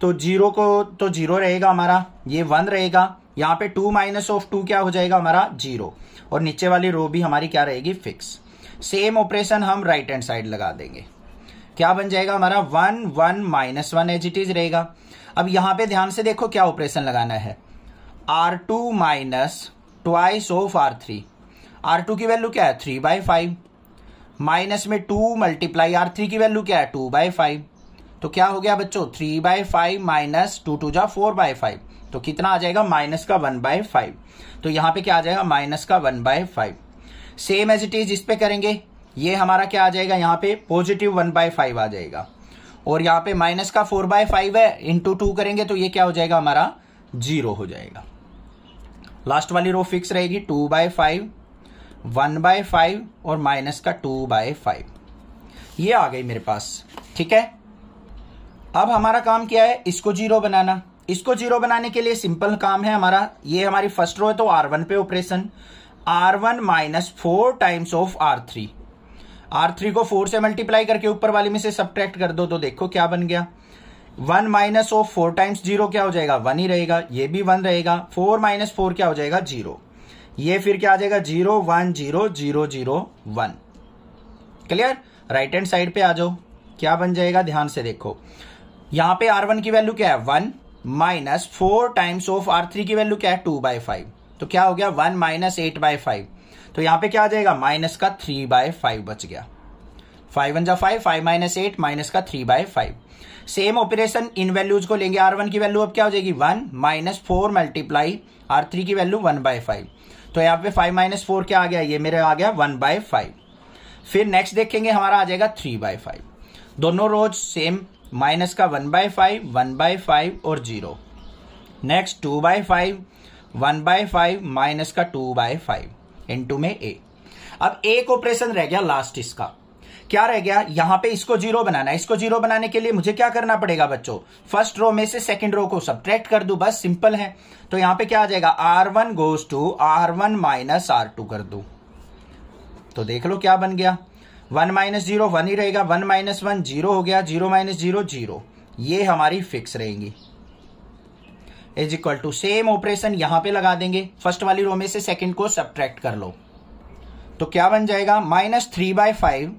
तो जीरो को तो जीरो रहेगा हमारा ये वन रहेगा यहाँ पे टू माइनस ऑफ टू क्या हो जाएगा हमारा जीरो और नीचे वाली रो भी हमारी क्या रहेगी फिक्स सेम ऑपरेशन हम राइट हैंड साइड लगा देंगे क्या बन जाएगा हमारा one one minus one as it is रहेगा अब यहां पे ध्यान से देखो क्या ऑपरेशन लगाना है R two minus twice of R three R two की वैल्यू क्या है थ्री बाई फाइव माइनस में टू मल्टीप्लाई आर थ्री की वैल्यू क्या है टू बाई फाइव तो क्या हो गया बच्चों three by five minus two two जा फोर बाई फाइव तो कितना आ जाएगा माइनस का वन बाय फाइव तो यहाँ पे क्या आ जाएगा माइनस का one by five same as it is इस पे करेंगे ये हमारा क्या आ जाएगा यहाँ पे पॉजिटिव वन बाय फाइव आ जाएगा और यहाँ पे माइनस का फोर बाय फाइव है इंटू टू करेंगे तो ये क्या हो जाएगा हमारा जीरो हो जाएगा लास्ट वाली रो फिक्स रहेगी two by five one by five और माइनस का टू बाय फाइव ये आ गई मेरे पास ठीक है अब हमारा काम क्या है इसको जीरो बनाना इसको जीरो बनाने के लिए सिंपल काम है हमारा ये हमारी फर्स्ट रो है तो आर वन पे operation R one minus four times of R three R three को फोर से मल्टीप्लाई करके ऊपर वाले में से सब्ट्रैक्ट कर दो तो देखो क्या बन गया one minus of four times zero क्या हो जाएगा वन ही रहेगा ये भी वन रहेगा फोर माइनस फोर क्या हो जाएगा जीरो ये फिर क्या आ जाएगा zero one zero zero zero one clear right hand side पे आ जाओ क्या बन जाएगा ध्यान से देखो यहां पे आर वन की वैल्यू क्या है one minus four times of R three की वैल्यू क्या है टू बाई फाइव तो क्या हो गया one minus eight by five तो यहां पे क्या आ जाएगा माइनस का थ्री बाय फाइव बच गया फाइव वन जा five five minus eight minus का three by five same operation इन वैल्यूज को लेंगे आर वन की वैल्यू अब क्या हो जाएगी one minus four multiply R three की वैल्यू वन बाय फाइव तो यहाँ पे फाइव माइनस फोर क्या आ गया ये मेरा आ गया वन बाय फाइव फिर नेक्स्ट देखेंगे हमारा आ जाएगा थ्री बाय फाइव दोनों रोज सेम माइनस का one by five one by five और zero next two by five one by five minus का टू बाय फाइव इंटू में ए अब एक ऑपरेशन रह गया लास्ट इसका क्या रह गया यहां पे इसको जीरो बनाना इसको जीरो बनाने के लिए मुझे क्या करना पड़ेगा बच्चों फर्स्ट रो में से सेकंड रो को सब्ट्रैक्ट कर दू बस सिंपल है तो यहां पे क्या आ जाएगा R one goes to R one minus R two कर दू तो देख लो क्या बन गया वन माइनस जीरो वन ही रहेगा वन माइनस वन जीरो हो गया जीरो माइनस जीरो जीरो ये हमारी फिक्स रहेंगी is equal to same operation यहां पे लगा देंगे फर्स्ट वाली रो में से सेकंड को सब्ट्रैक्ट कर लो तो क्या बन जाएगा माइनस थ्री बाय फाइव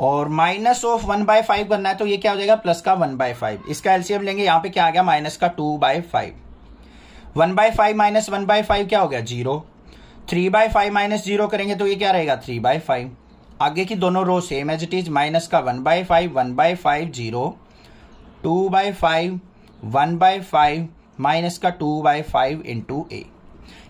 और minus of one by five करना है तो ये क्या हो जाएगा प्लस का वन बाय फाइव इसका एलसीएम लेंगे यहां पे क्या आ गया माइनस का two by five one by five minus one by five क्या हो गया zero three by five minus zero करेंगे तो ये क्या रहेगा थ्री बाय फाइव आगे की दोनों row same as it is minus का one by five one by five zero two by five one by five minus का two by five into A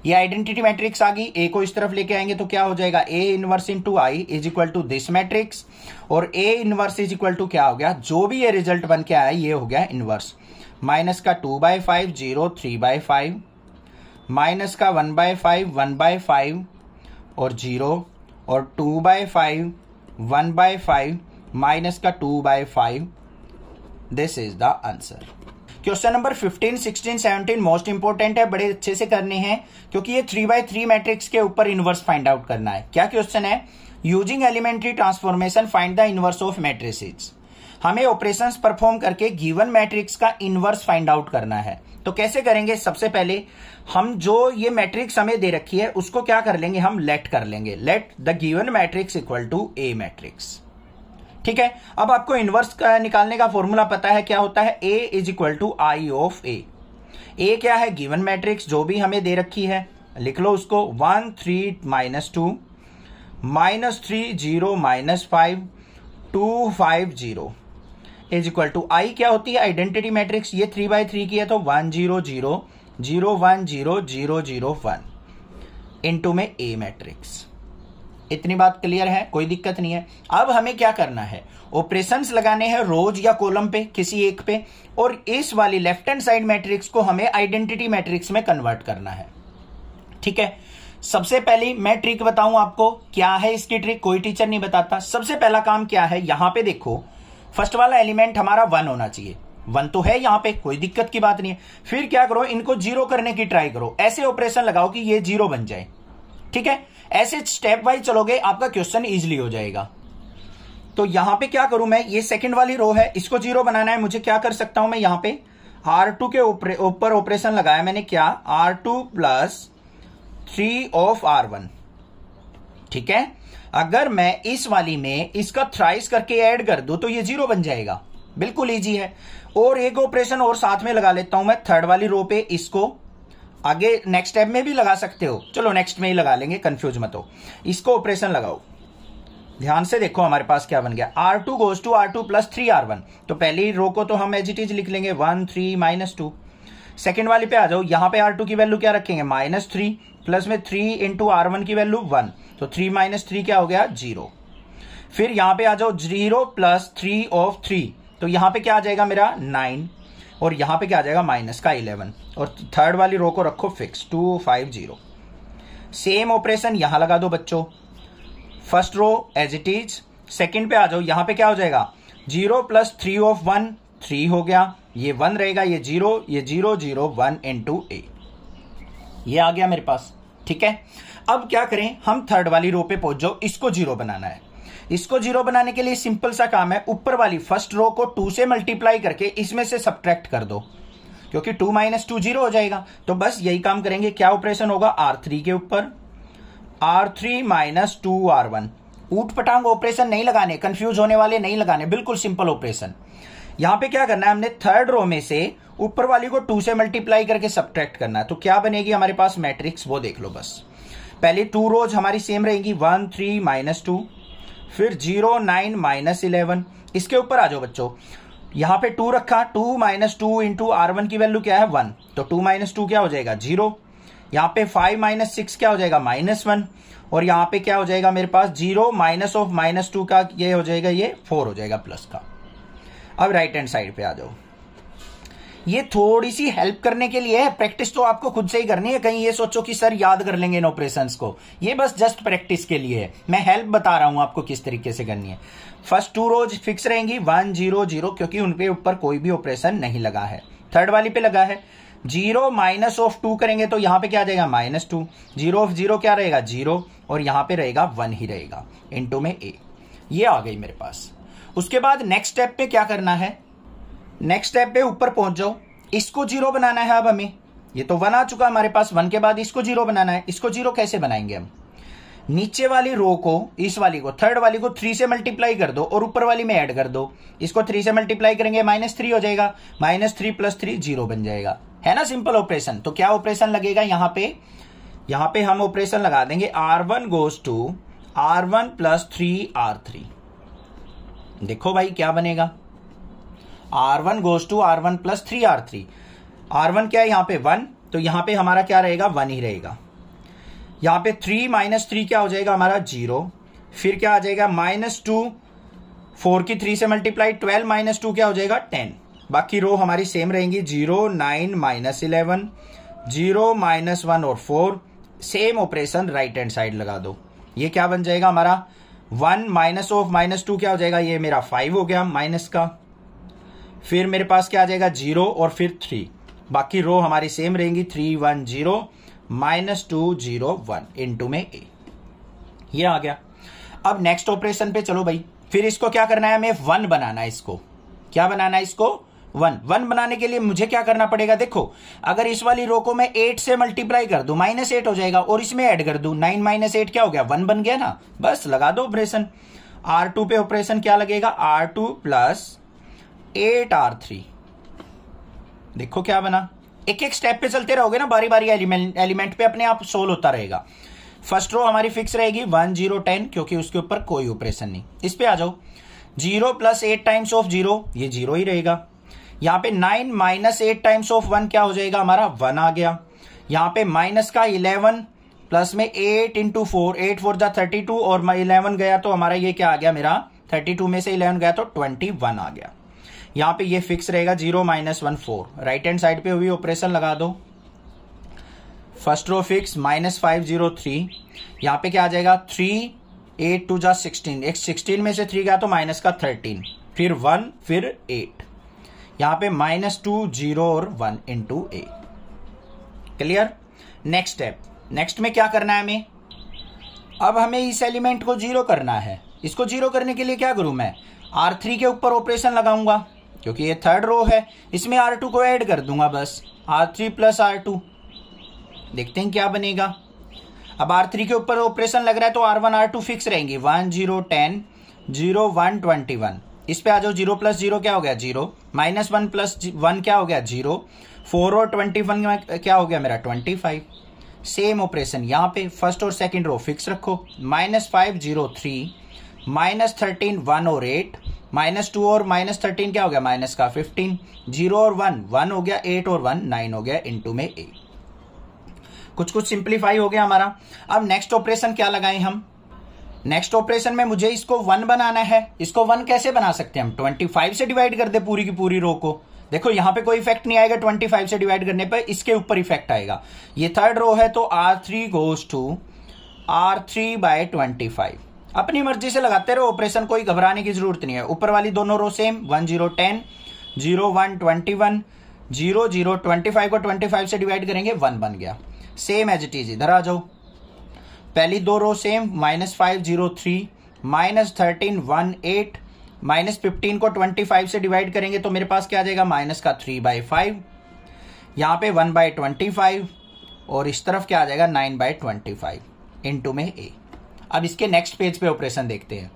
ये आइडेंटिटी मैट्रिक्स आ गई ए को इस तरफ लेके आएंगे तो क्या हो जाएगा A inverse into I is equal to this matrix और A inverse is equal to क्या हो गया जो भी ये रिजल्ट बन के आया ये हो गया इनवर्स माइनस का two by five zero three by five minus का one by five one by five और जीरो और two by five one by five minus का two by five this is the answer question number 15, 16, 17 most important है बड़े अच्छे से करने हैं क्योंकि ये थ्री बाय थ्री मैट्रिक्स के ऊपर इनवर्स फाइंड आउट करना है क्या क्वेश्चन है using elementary transformation find the inverse of matrix हमें ऑपरेशन परफॉर्म करके गिवन मैट्रिक्स का इनवर्स फाइंड आउट करना है तो कैसे करेंगे सबसे पहले हम जो ये मैट्रिक्स हमें दे रखी है उसको क्या कर लेंगे हम लेट कर लेंगे let the given matrix equal to A matrix ठीक है अब आपको इनवर्स निकालने का फॉर्मूला पता है क्या होता है A is equal to I of A A क्या है गिवन मैट्रिक्स जो भी हमें दे रखी है लिख लो उसको one three minus two minus three zero minus five two five zero is equal to I क्या होती है आइडेंटिटी मैट्रिक्स ये थ्री बाई थ्री की है तो one zero zero zero one zero zero zero one into में A matrix इतनी बात क्लियर है कोई दिक्कत नहीं है अब हमें क्या करना है ऑपरेशंस लगाने हैं रोज या कॉलम पे किसी एक पे और इस वाली लेफ्ट हैंड साइड मैट्रिक्स को हमें आइडेंटिटी मैट्रिक्स में कन्वर्ट करना है ठीक है सबसे पहली मैं ट्रिक बताऊं आपको क्या है इसकी ट्रिक कोई टीचर नहीं बताता सबसे पहला काम क्या है यहां पे देखो फर्स्ट वाला एलिमेंट हमारा वन होना चाहिए वन तो है यहां पे कोई दिक्कत की बात नहीं है फिर क्या करो इनको जीरो करने की ट्राई करो ऐसे ऑपरेशन लगाओ कि ये जीरो बन जाए ठीक है ऐसे स्टेप वाइज चलोगे आपका क्वेश्चन इजिली हो जाएगा तो यहां पे क्या करूं मैं ये सेकंड वाली रो है इसको जीरो बनाना है मुझे क्या कर सकता हूं मैं यहां पे आर टू के ऊपर ऑपरेशन लगाया मैंने क्या R two plus three of R one ठीक है अगर मैं इस वाली में इसका थ्राइस करके ऐड कर दू तो ये जीरो बन जाएगा बिल्कुल इजी है और एक ऑपरेशन और साथ में लगा लेता हूं मैं थर्ड वाली रो पे इसको आगे नेक्स्ट स्टेप में भी लगा सकते हो चलो नेक्स्ट में ही लगा लेंगे कंफ्यूज मत हो इसको ऑपरेशन लगाओ ध्यान से देखो हमारे पास क्या बन गया R two goes to R two plus three R one तो पहली रो को तो हम एज इट इज लिख लेंगे one three minus two second वाली पे आ जाओ यहां पे आर टू की वैल्यू क्या रखेंगे माइनस थ्री प्लस में थ्री इंटू आर वन की वैल्यू वन तो थ्री माइनस थ्री क्या हो गया जीरो फिर यहां पे आ जाओ zero plus three of three तो यहां पे क्या आ जाएगा मेरा नाइन और यहाँ पे क्या आ जाएगा माइनस का इलेवन और थर्ड वाली रो को रखो fix two five zero same operation यहाँ लगा दो बच्चों first row as it is second पे आ जाओ यहाँ पे क्या हो जाएगा zero plus three of one three हो गया ये वन रहेगा ये जीरो ये zero zero one two A ये आ गया मेरे पास ठीक है अब क्या करें हम थर्ड वाली रो पे पहुंच जाओ इसको जीरो बनाना है इसको जीरो बनाने के लिए सिंपल सा काम है ऊपर वाली फर्स्ट रो को टू से मल्टीप्लाई करके इसमें से सब्ट्रैक्ट कर दो क्योंकि टू माइनस टू जीरो हो जाएगा तो बस यही काम करेंगे क्या ऑपरेशन होगा आर थ्री के ऊपर R three minus two R one ऊट पटांग ऑपरेशन नहीं लगाने कंफ्यूज होने वाले नहीं लगाने बिल्कुल सिंपल ऑपरेशन यहां पे क्या करना है हमने थर्ड रो में से ऊपर वाली को टू से मल्टीप्लाई करके सब्ट्रैक्ट करना है तो क्या बनेगी हमारे पास मैट्रिक्स वो देख लो बस पहले टू रोज हमारी सेम रहेगी वन थ्री माइनस टू फिर जीरो नाइन माइनस इलेवन इसके ऊपर आ जाओ बच्चों यहां पे टू रखा two minus two into R one की वैल्यू क्या है वन तो टू माइनस टू क्या हो जाएगा जीरो यहां पे फाइव माइनस सिक्स क्या हो जाएगा माइनस वन और यहाँ पे क्या हो जाएगा मेरे पास zero minus of minus two का ये हो जाएगा ये फोर हो जाएगा प्लस का अब राइट हैंड साइड पे आ जाओ ये थोड़ी सी हेल्प करने के लिए है प्रैक्टिस तो आपको खुद से ही करनी है कहीं ये सोचो कि सर याद कर लेंगे इन ऑपरेशन को ये बस जस्ट प्रैक्टिस के लिए है मैं हेल्प बता रहा हूं आपको किस तरीके से करनी है फर्स्ट टू रोज फिक्स रहेंगी वन जीरो जीरो क्योंकि उनके ऊपर कोई भी ऑपरेशन नहीं लगा है थर्ड वाली पे लगा है जीरो माइनस ऑफ टू करेंगे तो यहां पे क्या आ जाएगा minus two zero of zero क्या रहेगा जीरो और यहां पे रहेगा वन ही रहेगा इंटू में ए ये आ गई मेरे पास उसके बाद नेक्स्ट स्टेप पे क्या करना है नेक्स्ट स्टेप पे ऊपर पहुंच जाओ इसको जीरो बनाना है अब हमें ये तो वन आ चुका हमारे पास वन के बाद इसको जीरो बनाना है इसको जीरो कैसे बनाएंगे हम नीचे वाली रो को इस वाली को थर्ड वाली को थ्री से मल्टीप्लाई कर दो और ऊपर वाली में ऐड कर दो इसको थ्री से मल्टीप्लाई करेंगे माइनस थ्री हो जाएगा minus three plus three zero बन जाएगा है ना सिंपल ऑपरेशन तो क्या ऑपरेशन लगेगा यहां पे यहां पे हम ऑपरेशन लगा देंगे R one goes to R one plus three R three देखो भाई क्या बनेगा R one goes to R one plus three R three R one क्या है यहां पे वन तो यहां पे हमारा क्या रहेगा वन ही रहेगा यहाँ पे थ्री माइनस थ्री क्या हो जाएगा हमारा जीरो फिर क्या आ जाएगा माइनस टू फोर की थ्री से मल्टीप्लाई ट्वेल्व माइनस टू क्या हो जाएगा टेन बाकी रो हमारी सेम रहेंगी zero nine minus eleven zero minus one और four same operation right hand side लगा दो ये क्या बन जाएगा हमारा one minus of minus two क्या हो जाएगा ये मेरा फाइव हो गया माइनस का फिर मेरे पास क्या आ जाएगा जीरो और फिर थ्री बाकी रो हमारी सेम रहेंगी three one zero minus two zero one into में ए ये आ गया अब नेक्स्ट ऑपरेशन पे चलो भाई फिर इसको क्या करना है हमें वन बनाना है इसको क्या बनाना है इसको वन वन बनाने के लिए मुझे क्या करना पड़ेगा देखो अगर इस वाली रो को मैं एट से मल्टीप्लाई कर दू माइनस एट हो जाएगा और इसमें ऐड कर दू नाइन माइनस एट क्या हो गया वन बन गया ना बस लगा दो ऑपरेशन आर टू पे ऑपरेशन क्या लगेगा R two plus eight R three देखो क्या बना एक एक स्टेप पे चलते रहोगे ना बारी बारी एलिमेंट एलिमेंट पे अपने आप सोल होता रहेगा फर्स्ट रो हमारी फिक्स रहेगी वन जीरो टेन क्योंकि उसके ऊपर कोई ऑपरेशन नहीं इस पे आ जाओ zero plus eight times of zero ये जीरो ही रहेगा यहाँ पे nine minus eight times of one क्या हो जाएगा हमारा वन आ गया यहाँ पे माइनस का इलेवन प्लस में eight into four eight four जा थर्टी टू और इलेवन गया तो हमारा ये क्या आ गया मेरा थर्टी टू में से इलेवन गया तो ट्वेंटी वन आ गया यहां पे ये फिक्स रहेगा zero minus one four right hand side पे हुई ऑपरेशन लगा दो first row fix minus five zero three यहां पे क्या आ जाएगा थ्री एट टू जा सिक्सटीन एक सिक्सटीन में से थ्री गया तो माइनस का थर्टीन फिर वन फिर एट यहां पे माइनस टू जीरो और one into A clear next step next में क्या करना है हमें अब हमें इस एलिमेंट को जीरो करना है इसको जीरो करने के लिए क्या करूं मैं आर थ्री के ऊपर ऑपरेशन लगाऊंगा क्योंकि ये थर्ड रो है इसमें आर टू को ऐड कर दूंगा बस R three plus R two देखते हैं क्या बनेगा अब आर थ्री के ऊपर ऑपरेशन लग रहा है तो R one R two fix रहेंगे one zero ten zero one twenty one इस पे आ जाओ जीरो प्लस जीरो क्या हो गया zero minus one plus one क्या हो गया जीरो फोर और ट्वेंटी वन क्या हो गया मेरा ट्वेंटी फाइव सेम ऑपरेशन यहाँ पे फर्स्ट और सेकंड रो फिक्स रखो minus five zero three minus thirteen one और एट माइनस टू और माइनस थर्टीन क्या हो गया माइनस का फिफ्टीन जीरो और वन वन हो गया एट और वन नाइन हो गया टू में ए कुछ कुछ सिंप्लीफाई हो गया हमारा अब नेक्स्ट ऑपरेशन क्या लगाए हम नेक्स्ट ऑपरेशन में मुझे इसको वन बनाना है इसको वन कैसे बना सकते हैं हम ट्वेंटी फाइव से डिवाइड कर दे पूरी की पूरी रो को देखो यहां पे कोई इफेक्ट नहीं आएगा ट्वेंटी फाइव से डिवाइड करने पर इसके ऊपर इफेक्ट आएगा ये थर्ड रो है तो R three goes to R three by twenty five अपनी मर्जी से लगाते रहो ऑपरेशन कोई घबराने की जरूरत नहीं है ऊपर वाली दोनों row same one zero ten zero one twenty one zero zero twenty five को ट्वेंटी फाइव से डिवाइड करेंगे वन बन गया सेम एज इट इज इधर आ जाओ पहली दो row same minus five zero three minus thirteen one eight minus fifteen को ट्वेंटी फाइव से डिवाइड करेंगे तो मेरे पास क्या आ जाएगा माइनस का थ्री बाय फाइव यहाँ पे वन बाय ट्वेंटी फाइव और इस तरफ क्या आ जाएगा nine by twenty five into में ए अब इसके नेक्स्ट पेज पे ऑपरेशन देखते हैं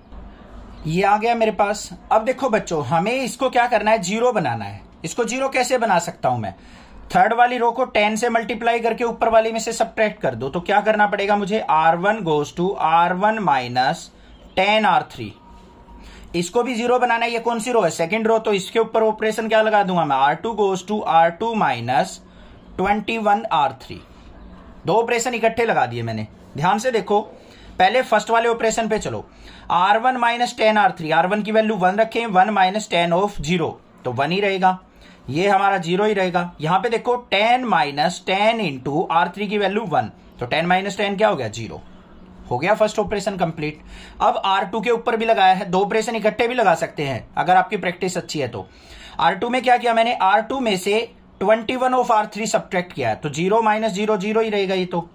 ये आ गया मेरे पास अब देखो बच्चों हमें इसको क्या करना है जीरो बनाना है इसको जीरो कैसे बना सकता हूं मैं थर्ड वाली रो को टेन से मल्टीप्लाई करके ऊपर वाली में से सब कर दो तो क्या करना पड़ेगा मुझे R one goes to R one minus ten R three इसको भी जीरो बनाना है ये कौन सी रो है सेकंड रो तो इसके ऊपर ऑपरेशन क्या लगा दूंगा मैं R two goes to R two minus twenty one R three दो ऑपरेशन इकट्ठे लगा दिए मैंने ध्यान से देखो पहले फर्स्ट वाले ऑपरेशन पे चलो R one minus ten R three R one की वैल्यू वन रखे one minus ten of zero तो वन ही रहेगा ये हमारा जीरो ही रहेगा यहां पे देखो ten minus ten into R three की वैल्यू वन तो टेन माइनस टेन क्या हो गया जीरो हो गया फर्स्ट ऑपरेशन कंप्लीट अब R2 के ऊपर भी लगाया है दो ऑपरेशन इकट्ठे भी लगा सकते हैं अगर आपकी प्रैक्टिस अच्छी है तो टू में क्या किया मैंने टू में से वन ऑफ थ्री सब्ट्रैक्ट किया है तो जीरो माइनस जीरो जीरो ही रहेगा ये तो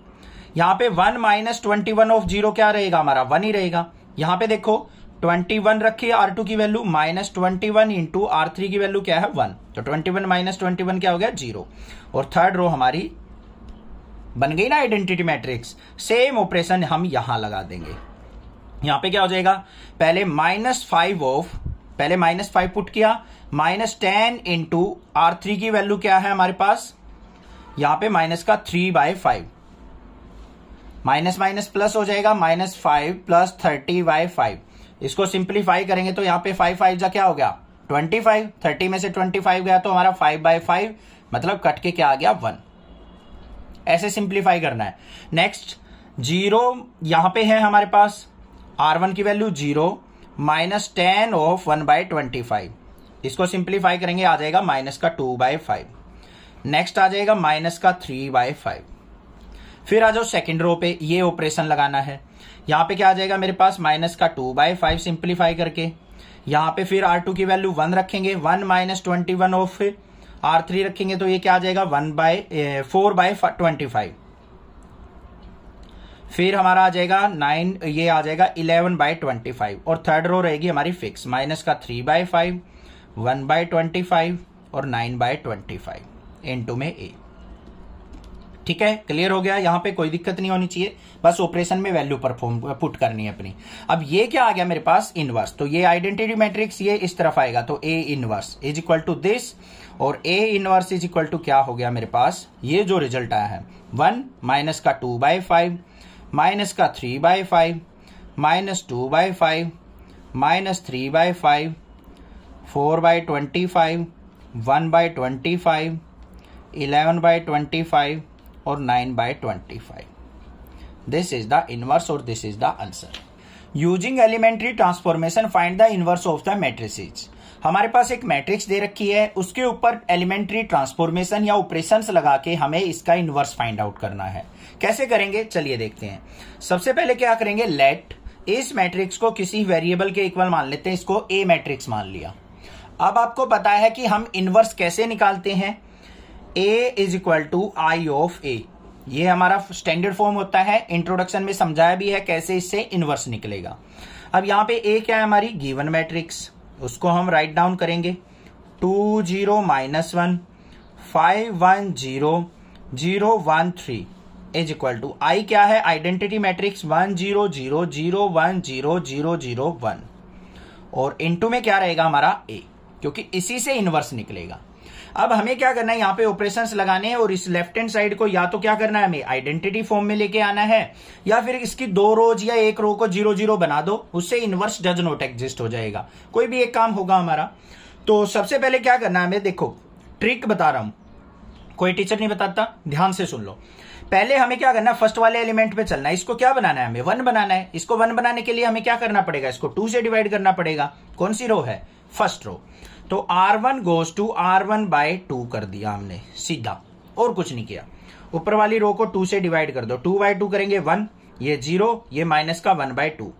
यहां पे one minus twenty one of zero क्या रहेगा हमारा वन ही रहेगा यहां पे देखो ट्वेंटी वन रखिए आर टू की value minus twenty one into R three की वैल्यू क्या है वन तो twenty one minus twenty one क्या हो गया जीरो और थर्ड रो हमारी बन गई ना आइडेंटिटी मैट्रिक्स सेम ऑपरेशन हम यहां लगा देंगे यहां पे क्या हो जाएगा पहले माइनस फाइव ऑफ पहले माइनस फाइव पुट किया minus ten into R three की वैल्यू क्या है हमारे पास यहां पे माइनस का three by five minus minus plus हो जाएगा minus five plus thirty by five इसको सिंप्लीफाई करेंगे तो यहाँ पे फाइव फाइव जा क्या हो गया ट्वेंटी फाइव थर्टी में से ट्वेंटी फाइव गया तो हमारा फाइव बाई फाइव मतलब कट के क्या आ गया वन ऐसे सिंप्लीफाई करना है नेक्स्ट जीरो यहां पे है हमारे पास आर वन की value zero minus ten of one by twenty five इसको सिंप्लीफाई करेंगे आ जाएगा माइनस का टू बाय फाइव नेक्स्ट आ जाएगा माइनस का थ्री बाय फाइव फिर आ जाओ सेकेंड रो पे ये ऑपरेशन लगाना है यहाँ पे क्या आ जाएगा मेरे पास माइनस का टू बाई फाइव सिंप्लीफाई करके यहाँ पे फिर आर टू की वैल्यू वन रखेंगे one minus twenty one of R three रखेंगे तो ये क्या आ जाएगा one by four by twenty five फिर हमारा आ जाएगा नाइन ये आ जाएगा इलेवन बाय ट्वेंटी फाइव और थर्ड रो रहेगी हमारी फिक्स माइनस का three by five one by twenty five और nine by twenty five into में ए ठीक है क्लियर हो गया यहां पे कोई दिक्कत नहीं होनी चाहिए बस ऑपरेशन में वैल्यू परफॉर्म पुट करनी है अपनी अब ये क्या आ गया मेरे पास इनवर्स तो ये आइडेंटिटी मैट्रिक्स ये इस तरफ आएगा तो A inverse is equal to this और A inverse is equal to क्या हो गया मेरे पास ये जो रिजल्ट आया है वन माइनस का टू बाय फाइव माइनस का three by five minus two by five minus three by five four by twenty five one by twenty five eleven by twenty five or 9 by 25. This is the inverse और this is the answer using elementary transformation find the inverse of the matrices हमारे पास एक matrix दे रखी है उसके ऊपर elementary transformation या ऑपरेशंस लगा के हमें इसका इनवर्स फाइंड आउट करना है कैसे करेंगे चलिए देखते हैं सबसे पहले क्या करेंगे लेट इस मैट्रिक्स को किसी वेरिएबल के इक्वल मान लेते हैं इसको ए मैट्रिक्स मान लिया अब आपको पता है कि हम इनवर्स कैसे निकालते हैं A is equal to I of A ये हमारा स्टैंडर्ड फॉर्म होता है इंट्रोडक्शन में समझाया भी है कैसे इससे इनवर्स निकलेगा अब यहां पे ए क्या है हमारी गिवन मैट्रिक्स उसको हम राइट डाउन करेंगे two zero minus one five one zero zero one three is equal to I क्या है identity matrix one zero zero zero one zero zero zero one और इनटू में क्या रहेगा हमारा ए क्योंकि इसी से इनवर्स निकलेगा अब हमें क्या करना है यहाँ पे ऑपरेशन लगाने हैं और इस लेफ्ट हैंड साइड को या तो क्या करना है हमें आइडेंटिटी फॉर्म में लेके आना है या फिर इसकी दो रोज या एक रो को जीरो जीरो बना दो उससे इनवर्स डज नोट एग्जिस्ट हो जाएगा कोई भी एक काम होगा हमारा तो सबसे पहले क्या करना है हमें देखो ट्रिक बता रहा हूं कोई टीचर नहीं बताता ध्यान से सुन लो पहले हमें क्या करना है फर्स्ट वाले एलिमेंट पे चलना है इसको क्या बनाना है हमें वन बनाना है इसको वन बनाने के लिए हमें क्या करना पड़ेगा इसको टू से डिवाइड करना पड़ेगा कौन सी रो है फर्स्ट रो तो R one goes to R one by two कर दिया हमने सीधा और कुछ नहीं किया ऊपर वाली रो को टू से डिवाइड कर दो टू बाय टू करेंगे वन ये जीरो ये माइनस का one by two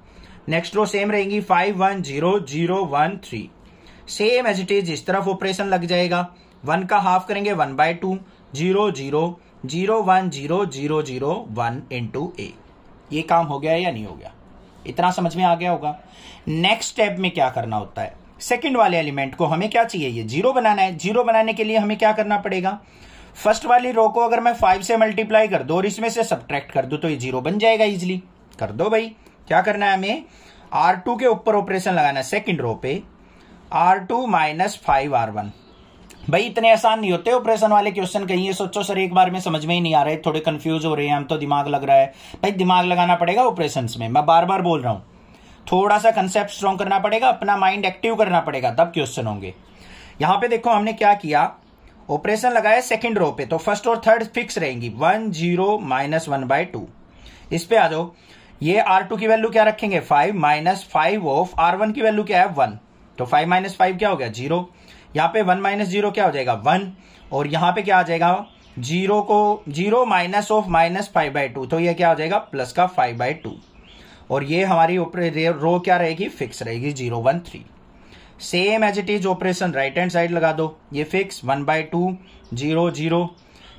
next row same रहेगी five one zero zero one three same as it is इस तरफ ऑपरेशन लग जाएगा वन का हाफ करेंगे one by two zero zero zero one zero zero zero one into A ये काम हो गया या नहीं हो गया इतना समझ में आ गया होगा नेक्स्ट स्टेप में क्या करना होता है सेकेंड वाले एलिमेंट को हमें क्या चाहिए ये जीरो बनाना है जीरो बनाने के लिए हमें क्या करना पड़ेगा फर्स्ट वाली रो को अगर मैं फाइव से मल्टीप्लाई कर दो और इसमें से सब्ट्रैक्ट कर दो तो ये जीरो बन जाएगा इजिली कर दो भाई क्या करना है हमें आर टू के ऊपर ऑपरेशन लगाना है सेकेंड रो पे R two minus five R one भाई इतने आसान नहीं होते ऑपरेशन वाले क्वेश्चन कहीं है सोचो सर एक बार में समझ में ही नहीं आ रहे थोड़े कंफ्यूज हो रहे हैं हम तो दिमाग लग रहा है भाई दिमाग लगाना पड़ेगा ऑपरेशन में मैं बार बार बोल रहा हूं थोड़ा सा कंसेप्ट स्ट्रॉन्ग करना पड़ेगा अपना माइंड एक्टिव करना पड़ेगा तब क्वेश्चन होंगे यहां पे देखो हमने क्या किया ऑपरेशन लगाया सेकेंड रो पे तो फर्स्ट और थर्ड फिक्स रहेंगी one zero minus one by two इस पे आ जाओ ये आर टू की वैल्यू क्या रखेंगे five minus five of R one की वैल्यू क्या है वन तो फाइव माइनस फाइव क्या हो गया जीरो यहाँ पे वन माइनस जीरो क्या हो जाएगा वन और यहां पे क्या आ जाएगा जीरो को zero minus of minus five by two तो यह क्या हो जाएगा प्लस का फाइव बाय टू और ये हमारी रो क्या रहेगी फिक्स रहेगी zero one three same as it is operation right hand side लगा दो ये fix one by two zero zero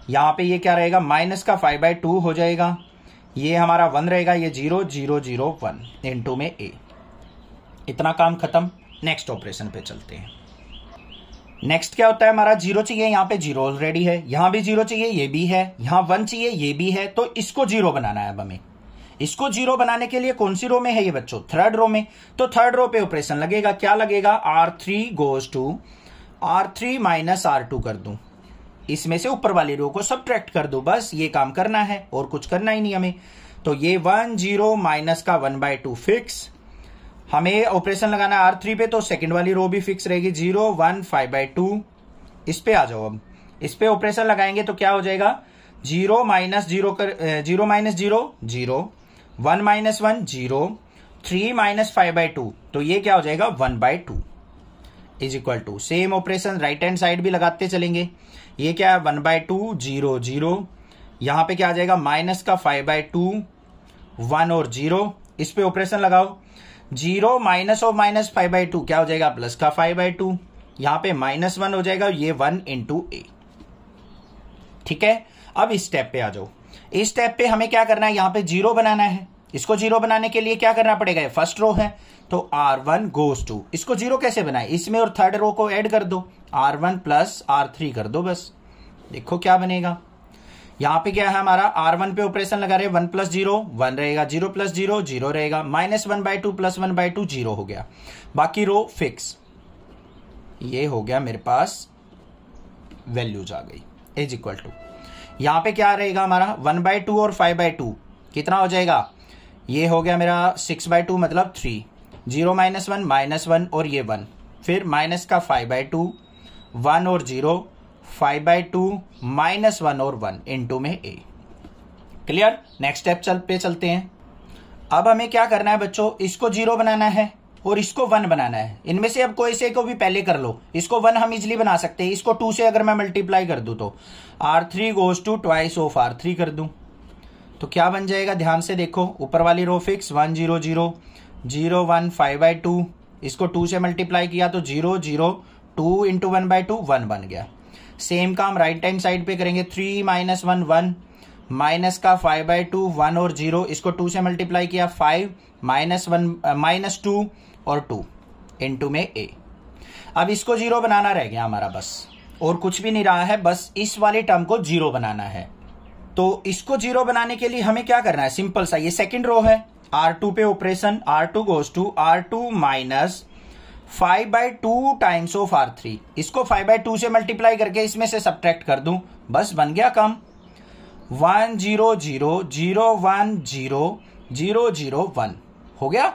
यहाँ पे ये क्या रहेगा माइनस का फाइव बाय टू हो जाएगा ये हमारा वन रहेगा ये zero zero zero one two में ए इतना काम खत्म नेक्स्ट ऑपरेशन पे चलते हैं नेक्स्ट क्या होता है हमारा जीरो चाहिए यहाँ पे जीरो ऑलरेडी है यहाँ भी जीरो चाहिए ये भी है यहाँ वन चाहिए ये भी है तो इसको जीरो बनाना है अब हमें इसको जीरो बनाने के लिए कौन सी रो में है ये बच्चों थर्ड रो में तो थर्ड रो पे ऑपरेशन लगेगा क्या लगेगा R three goes to R three minus R two कर दू इसमें से ऊपर वाली रो को सब कर दो बस ये काम करना है और कुछ करना ही नहीं हमें तो ये वन जीरो माइनस का वन बाय टू फिक्स हमें ऑपरेशन लगाना आर थ्री पे तो सेकंड वाली रो भी फिक्स रहेगी zero one five by two इस पे आ जाओ अब इस पे ऑपरेशन लगाएंगे तो क्या हो जाएगा जीरो माइनस जीरो कर zero minus zero zero one minus one zero three minus five by two तो ये क्या हो जाएगा one by two is equal to same operation right hand side भी लगाते चलेंगे ये क्या है one by two zero zero यहां पे क्या आ जाएगा माइनस का फाइव बाय टू वन और जीरो इस पे ऑपरेशन लगाओ जीरो माइनस और माइनस फाइव बाई टू क्या हो जाएगा प्लस का फाइव बाई टू यहां पे माइनस वन हो जाएगा ये वन इंटू ए ठीक है अब इस स्टेप पे आ जाओ इस स्टेप पे हमें क्या करना है यहां पे जीरो बनाना है इसको जीरो बनाने के लिए क्या करना पड़ेगा फर्स्ट रो है तो आर वन गोज टू इसको जीरो कैसे बनाए इसमें और थर्ड रो को एड कर दो R one plus R three कर दो बस देखो क्या बनेगा यहां पे क्या है हमारा आर वन पे ऑपरेशन लगा रहे वन प्लस जीरो वन रहेगा जीरो प्लस जीरो जीरो रहेगा minus one by two plus one by two zero हो गया बाकी रो फिक्स ये हो गया मेरे पास वैल्यूज आ गई इज इक्वल टू यहाँ पे क्या रहेगा हमारा वन बाय टू और फाइव बाय टू कितना हो जाएगा ये हो गया मेरा सिक्स बाय टू मतलब three zero minus one minus one और ये वन फिर माइनस का फाइव बाय टू वन और zero five by two minus one और वन इन टू में ए क्लियर नेक्स्ट स्टेप चल पे चलते हैं अब हमें क्या करना है बच्चों इसको जीरो बनाना है और इसको वन बनाना है इनमें से अब कोई से को भी पहले कर लो इसको वन हम इजिली बना सकते हैं इसको टू से अगर मैं मल्टीप्लाई कर दू तो R three goes to twice of R three कर दू तो क्या बन जाएगा ध्यान से देखो ऊपर वाली row fix one zero zero zero one five by two इसको टू से मल्टीप्लाई किया तो zero zero two into one by two one बन गया सेम काम राइट हैंड साइड पे करेंगे three minus one one minus का फाइव बाई टू वन और जीरो इसको टू से मल्टीप्लाई किया five minus one minus two और टू इंटू में ए अब इसको जीरो बनाना रह गया हमारा बस और कुछ भी नहीं रहा है बस इस वाले टर्म को जीरो बनाना है तो इसको जीरो बनाने के लिए हमें क्या करना है सिंपल सा ये सेकंड रो है आर टू पे operation R two goes to R two minus five by two times of R three इसको फाइव बाई टू से मल्टीप्लाई करके इसमें से सब्ट्रैक्ट कर दूं बस बन गया कम one zero zero zero one zero zero zero one हो गया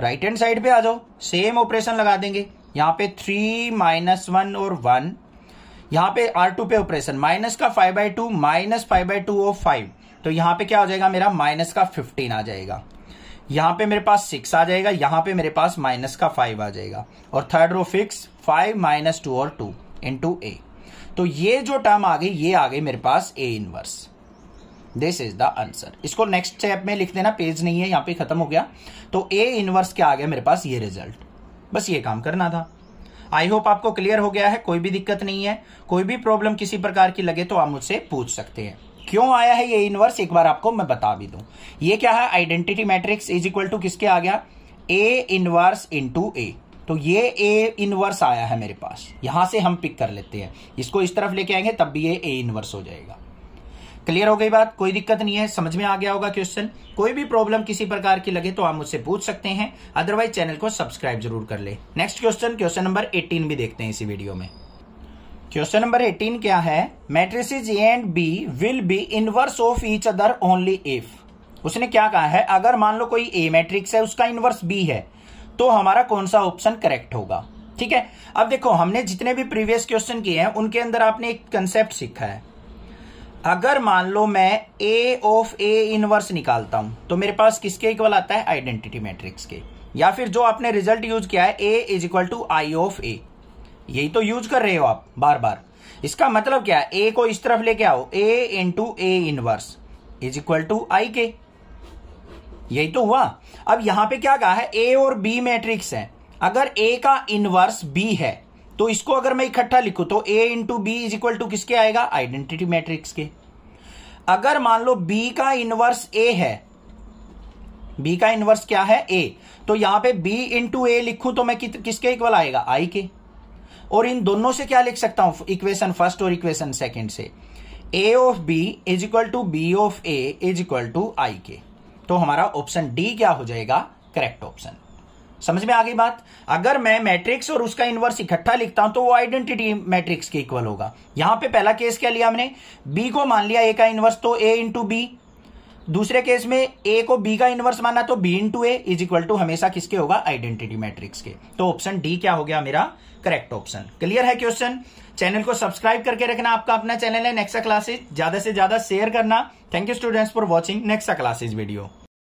राइट हैंड साइड पे आ जाओ सेम ऑपरेशन लगा देंगे यहाँ पे थ्री माइनस वन और वन यहाँ पे आर टू पे ऑपरेशन माइनस का five by two minus five by two और फाइव तो यहाँ पे क्या हो जाएगा मेरा माइनस का फिफ्टीन आ जाएगा यहाँ पे मेरे पास सिक्स आ जाएगा यहाँ पे मेरे पास माइनस का फाइव आ जाएगा और third row fix five minus two और टू टू ए तो ये जो टर्म आ गई ये आ गई मेरे पास A inverse this is the answer इसको नेक्स्ट स्टेप में लिख देना पेज नहीं है यहाँ पे खत्म हो गया तो ए इनवर्स क्या आ गया मेरे पास ये रिजल्ट बस ये काम करना था आई होप आपको क्लियर हो गया है कोई भी दिक्कत नहीं है कोई भी प्रॉब्लम किसी प्रकार की लगे तो आप मुझसे पूछ सकते हैं क्यों आया है ये इनवर्स एक बार आपको मैं बता भी दूं ये क्या है identity matrix is equal to किसके आ गया ए इनवर्स इंटू ए तो ये ए इनवर्स आया है मेरे पास यहां से हम पिक कर लेते हैं इसको इस तरफ लेके आएंगे तब भी ये ए इनवर्स हो जाएगा क्लियर हो गई बात कोई दिक्कत नहीं है समझ में आ गया होगा क्वेश्चन कोई भी प्रॉब्लम किसी प्रकार की लगे तो आप मुझसे पूछ सकते हैं अदरवाइज चैनल को सब्सक्राइब जरूर कर ले नेक्स्ट क्वेश्चन क्वेश्चन नंबर 18 भी देखते हैं इसी वीडियो में क्वेश्चन नंबर 18 क्या है matrices A and B will be inverse of each other only if उसने क्या कहा है अगर मान लो कोई ए मैट्रिक्स है उसका इनवर्स बी है तो हमारा कौन सा ऑप्शन करेक्ट होगा ठीक है अब देखो हमने जितने भी प्रीवियस क्वेश्चन किए हैं उनके अंदर आपने एक कंसेप्ट सीखा है अगर मान लो मैं ए ऑफ ए इनवर्स निकालता हूं तो मेरे पास किसके इक्वल आता है आइडेंटिटी मैट्रिक्स के या फिर जो आपने रिजल्ट यूज किया है A is equal to I of A यही तो यूज कर रहे हो आप बार बार इसका मतलब क्या है ए को इस तरफ लेके आओ A into A inverse is equal to I के यही तो हुआ अब यहां पे क्या कहा है ए और बी मैट्रिक्स है अगर ए का इनवर्स बी है तो इसको अगर मैं इकट्ठा लिखू तो A into B is equal to किसके आएगा आइडेंटिटी मैट्रिक्स के अगर मान लो बी का इनवर्स ए है बी का इनवर्स क्या है ए तो यहां पे बी इंटू ए लिखूं तो मैं कि, किसके इक्वल आएगा आई के और इन दोनों से क्या लिख सकता हूं इक्वेशन फर्स्ट और इक्वेशन सेकेंड से A of B is equal to B of A is equal to I के तो हमारा ऑप्शन डी क्या हो जाएगा करेक्ट ऑप्शन समझ में आ गई बात अगर मैं मैट्रिक्स और उसका इनवर्स इकट्ठा लिखता हूं तो वो आइडेंटिटी मैट्रिक्स के इक्वल होगा यहां पे पहला केस क्या लिया हमने बी को मान लिया ए का इनवर्स तो ए इंटू बी दूसरे केस में ए को बी का इनवर्स माना तो B into A is equal to हमेशा किसके होगा आइडेंटिटी मैट्रिक्स के तो ऑप्शन डी क्या हो गया मेरा करेक्ट ऑप्शन क्लियर है क्वेश्चन चैनल को सब्सक्राइब करके रखना आपका अपना चैनल है नेक्स्ट क्लासेज ज्यादा से ज्यादा शेयर करना thank you students for watching next classes video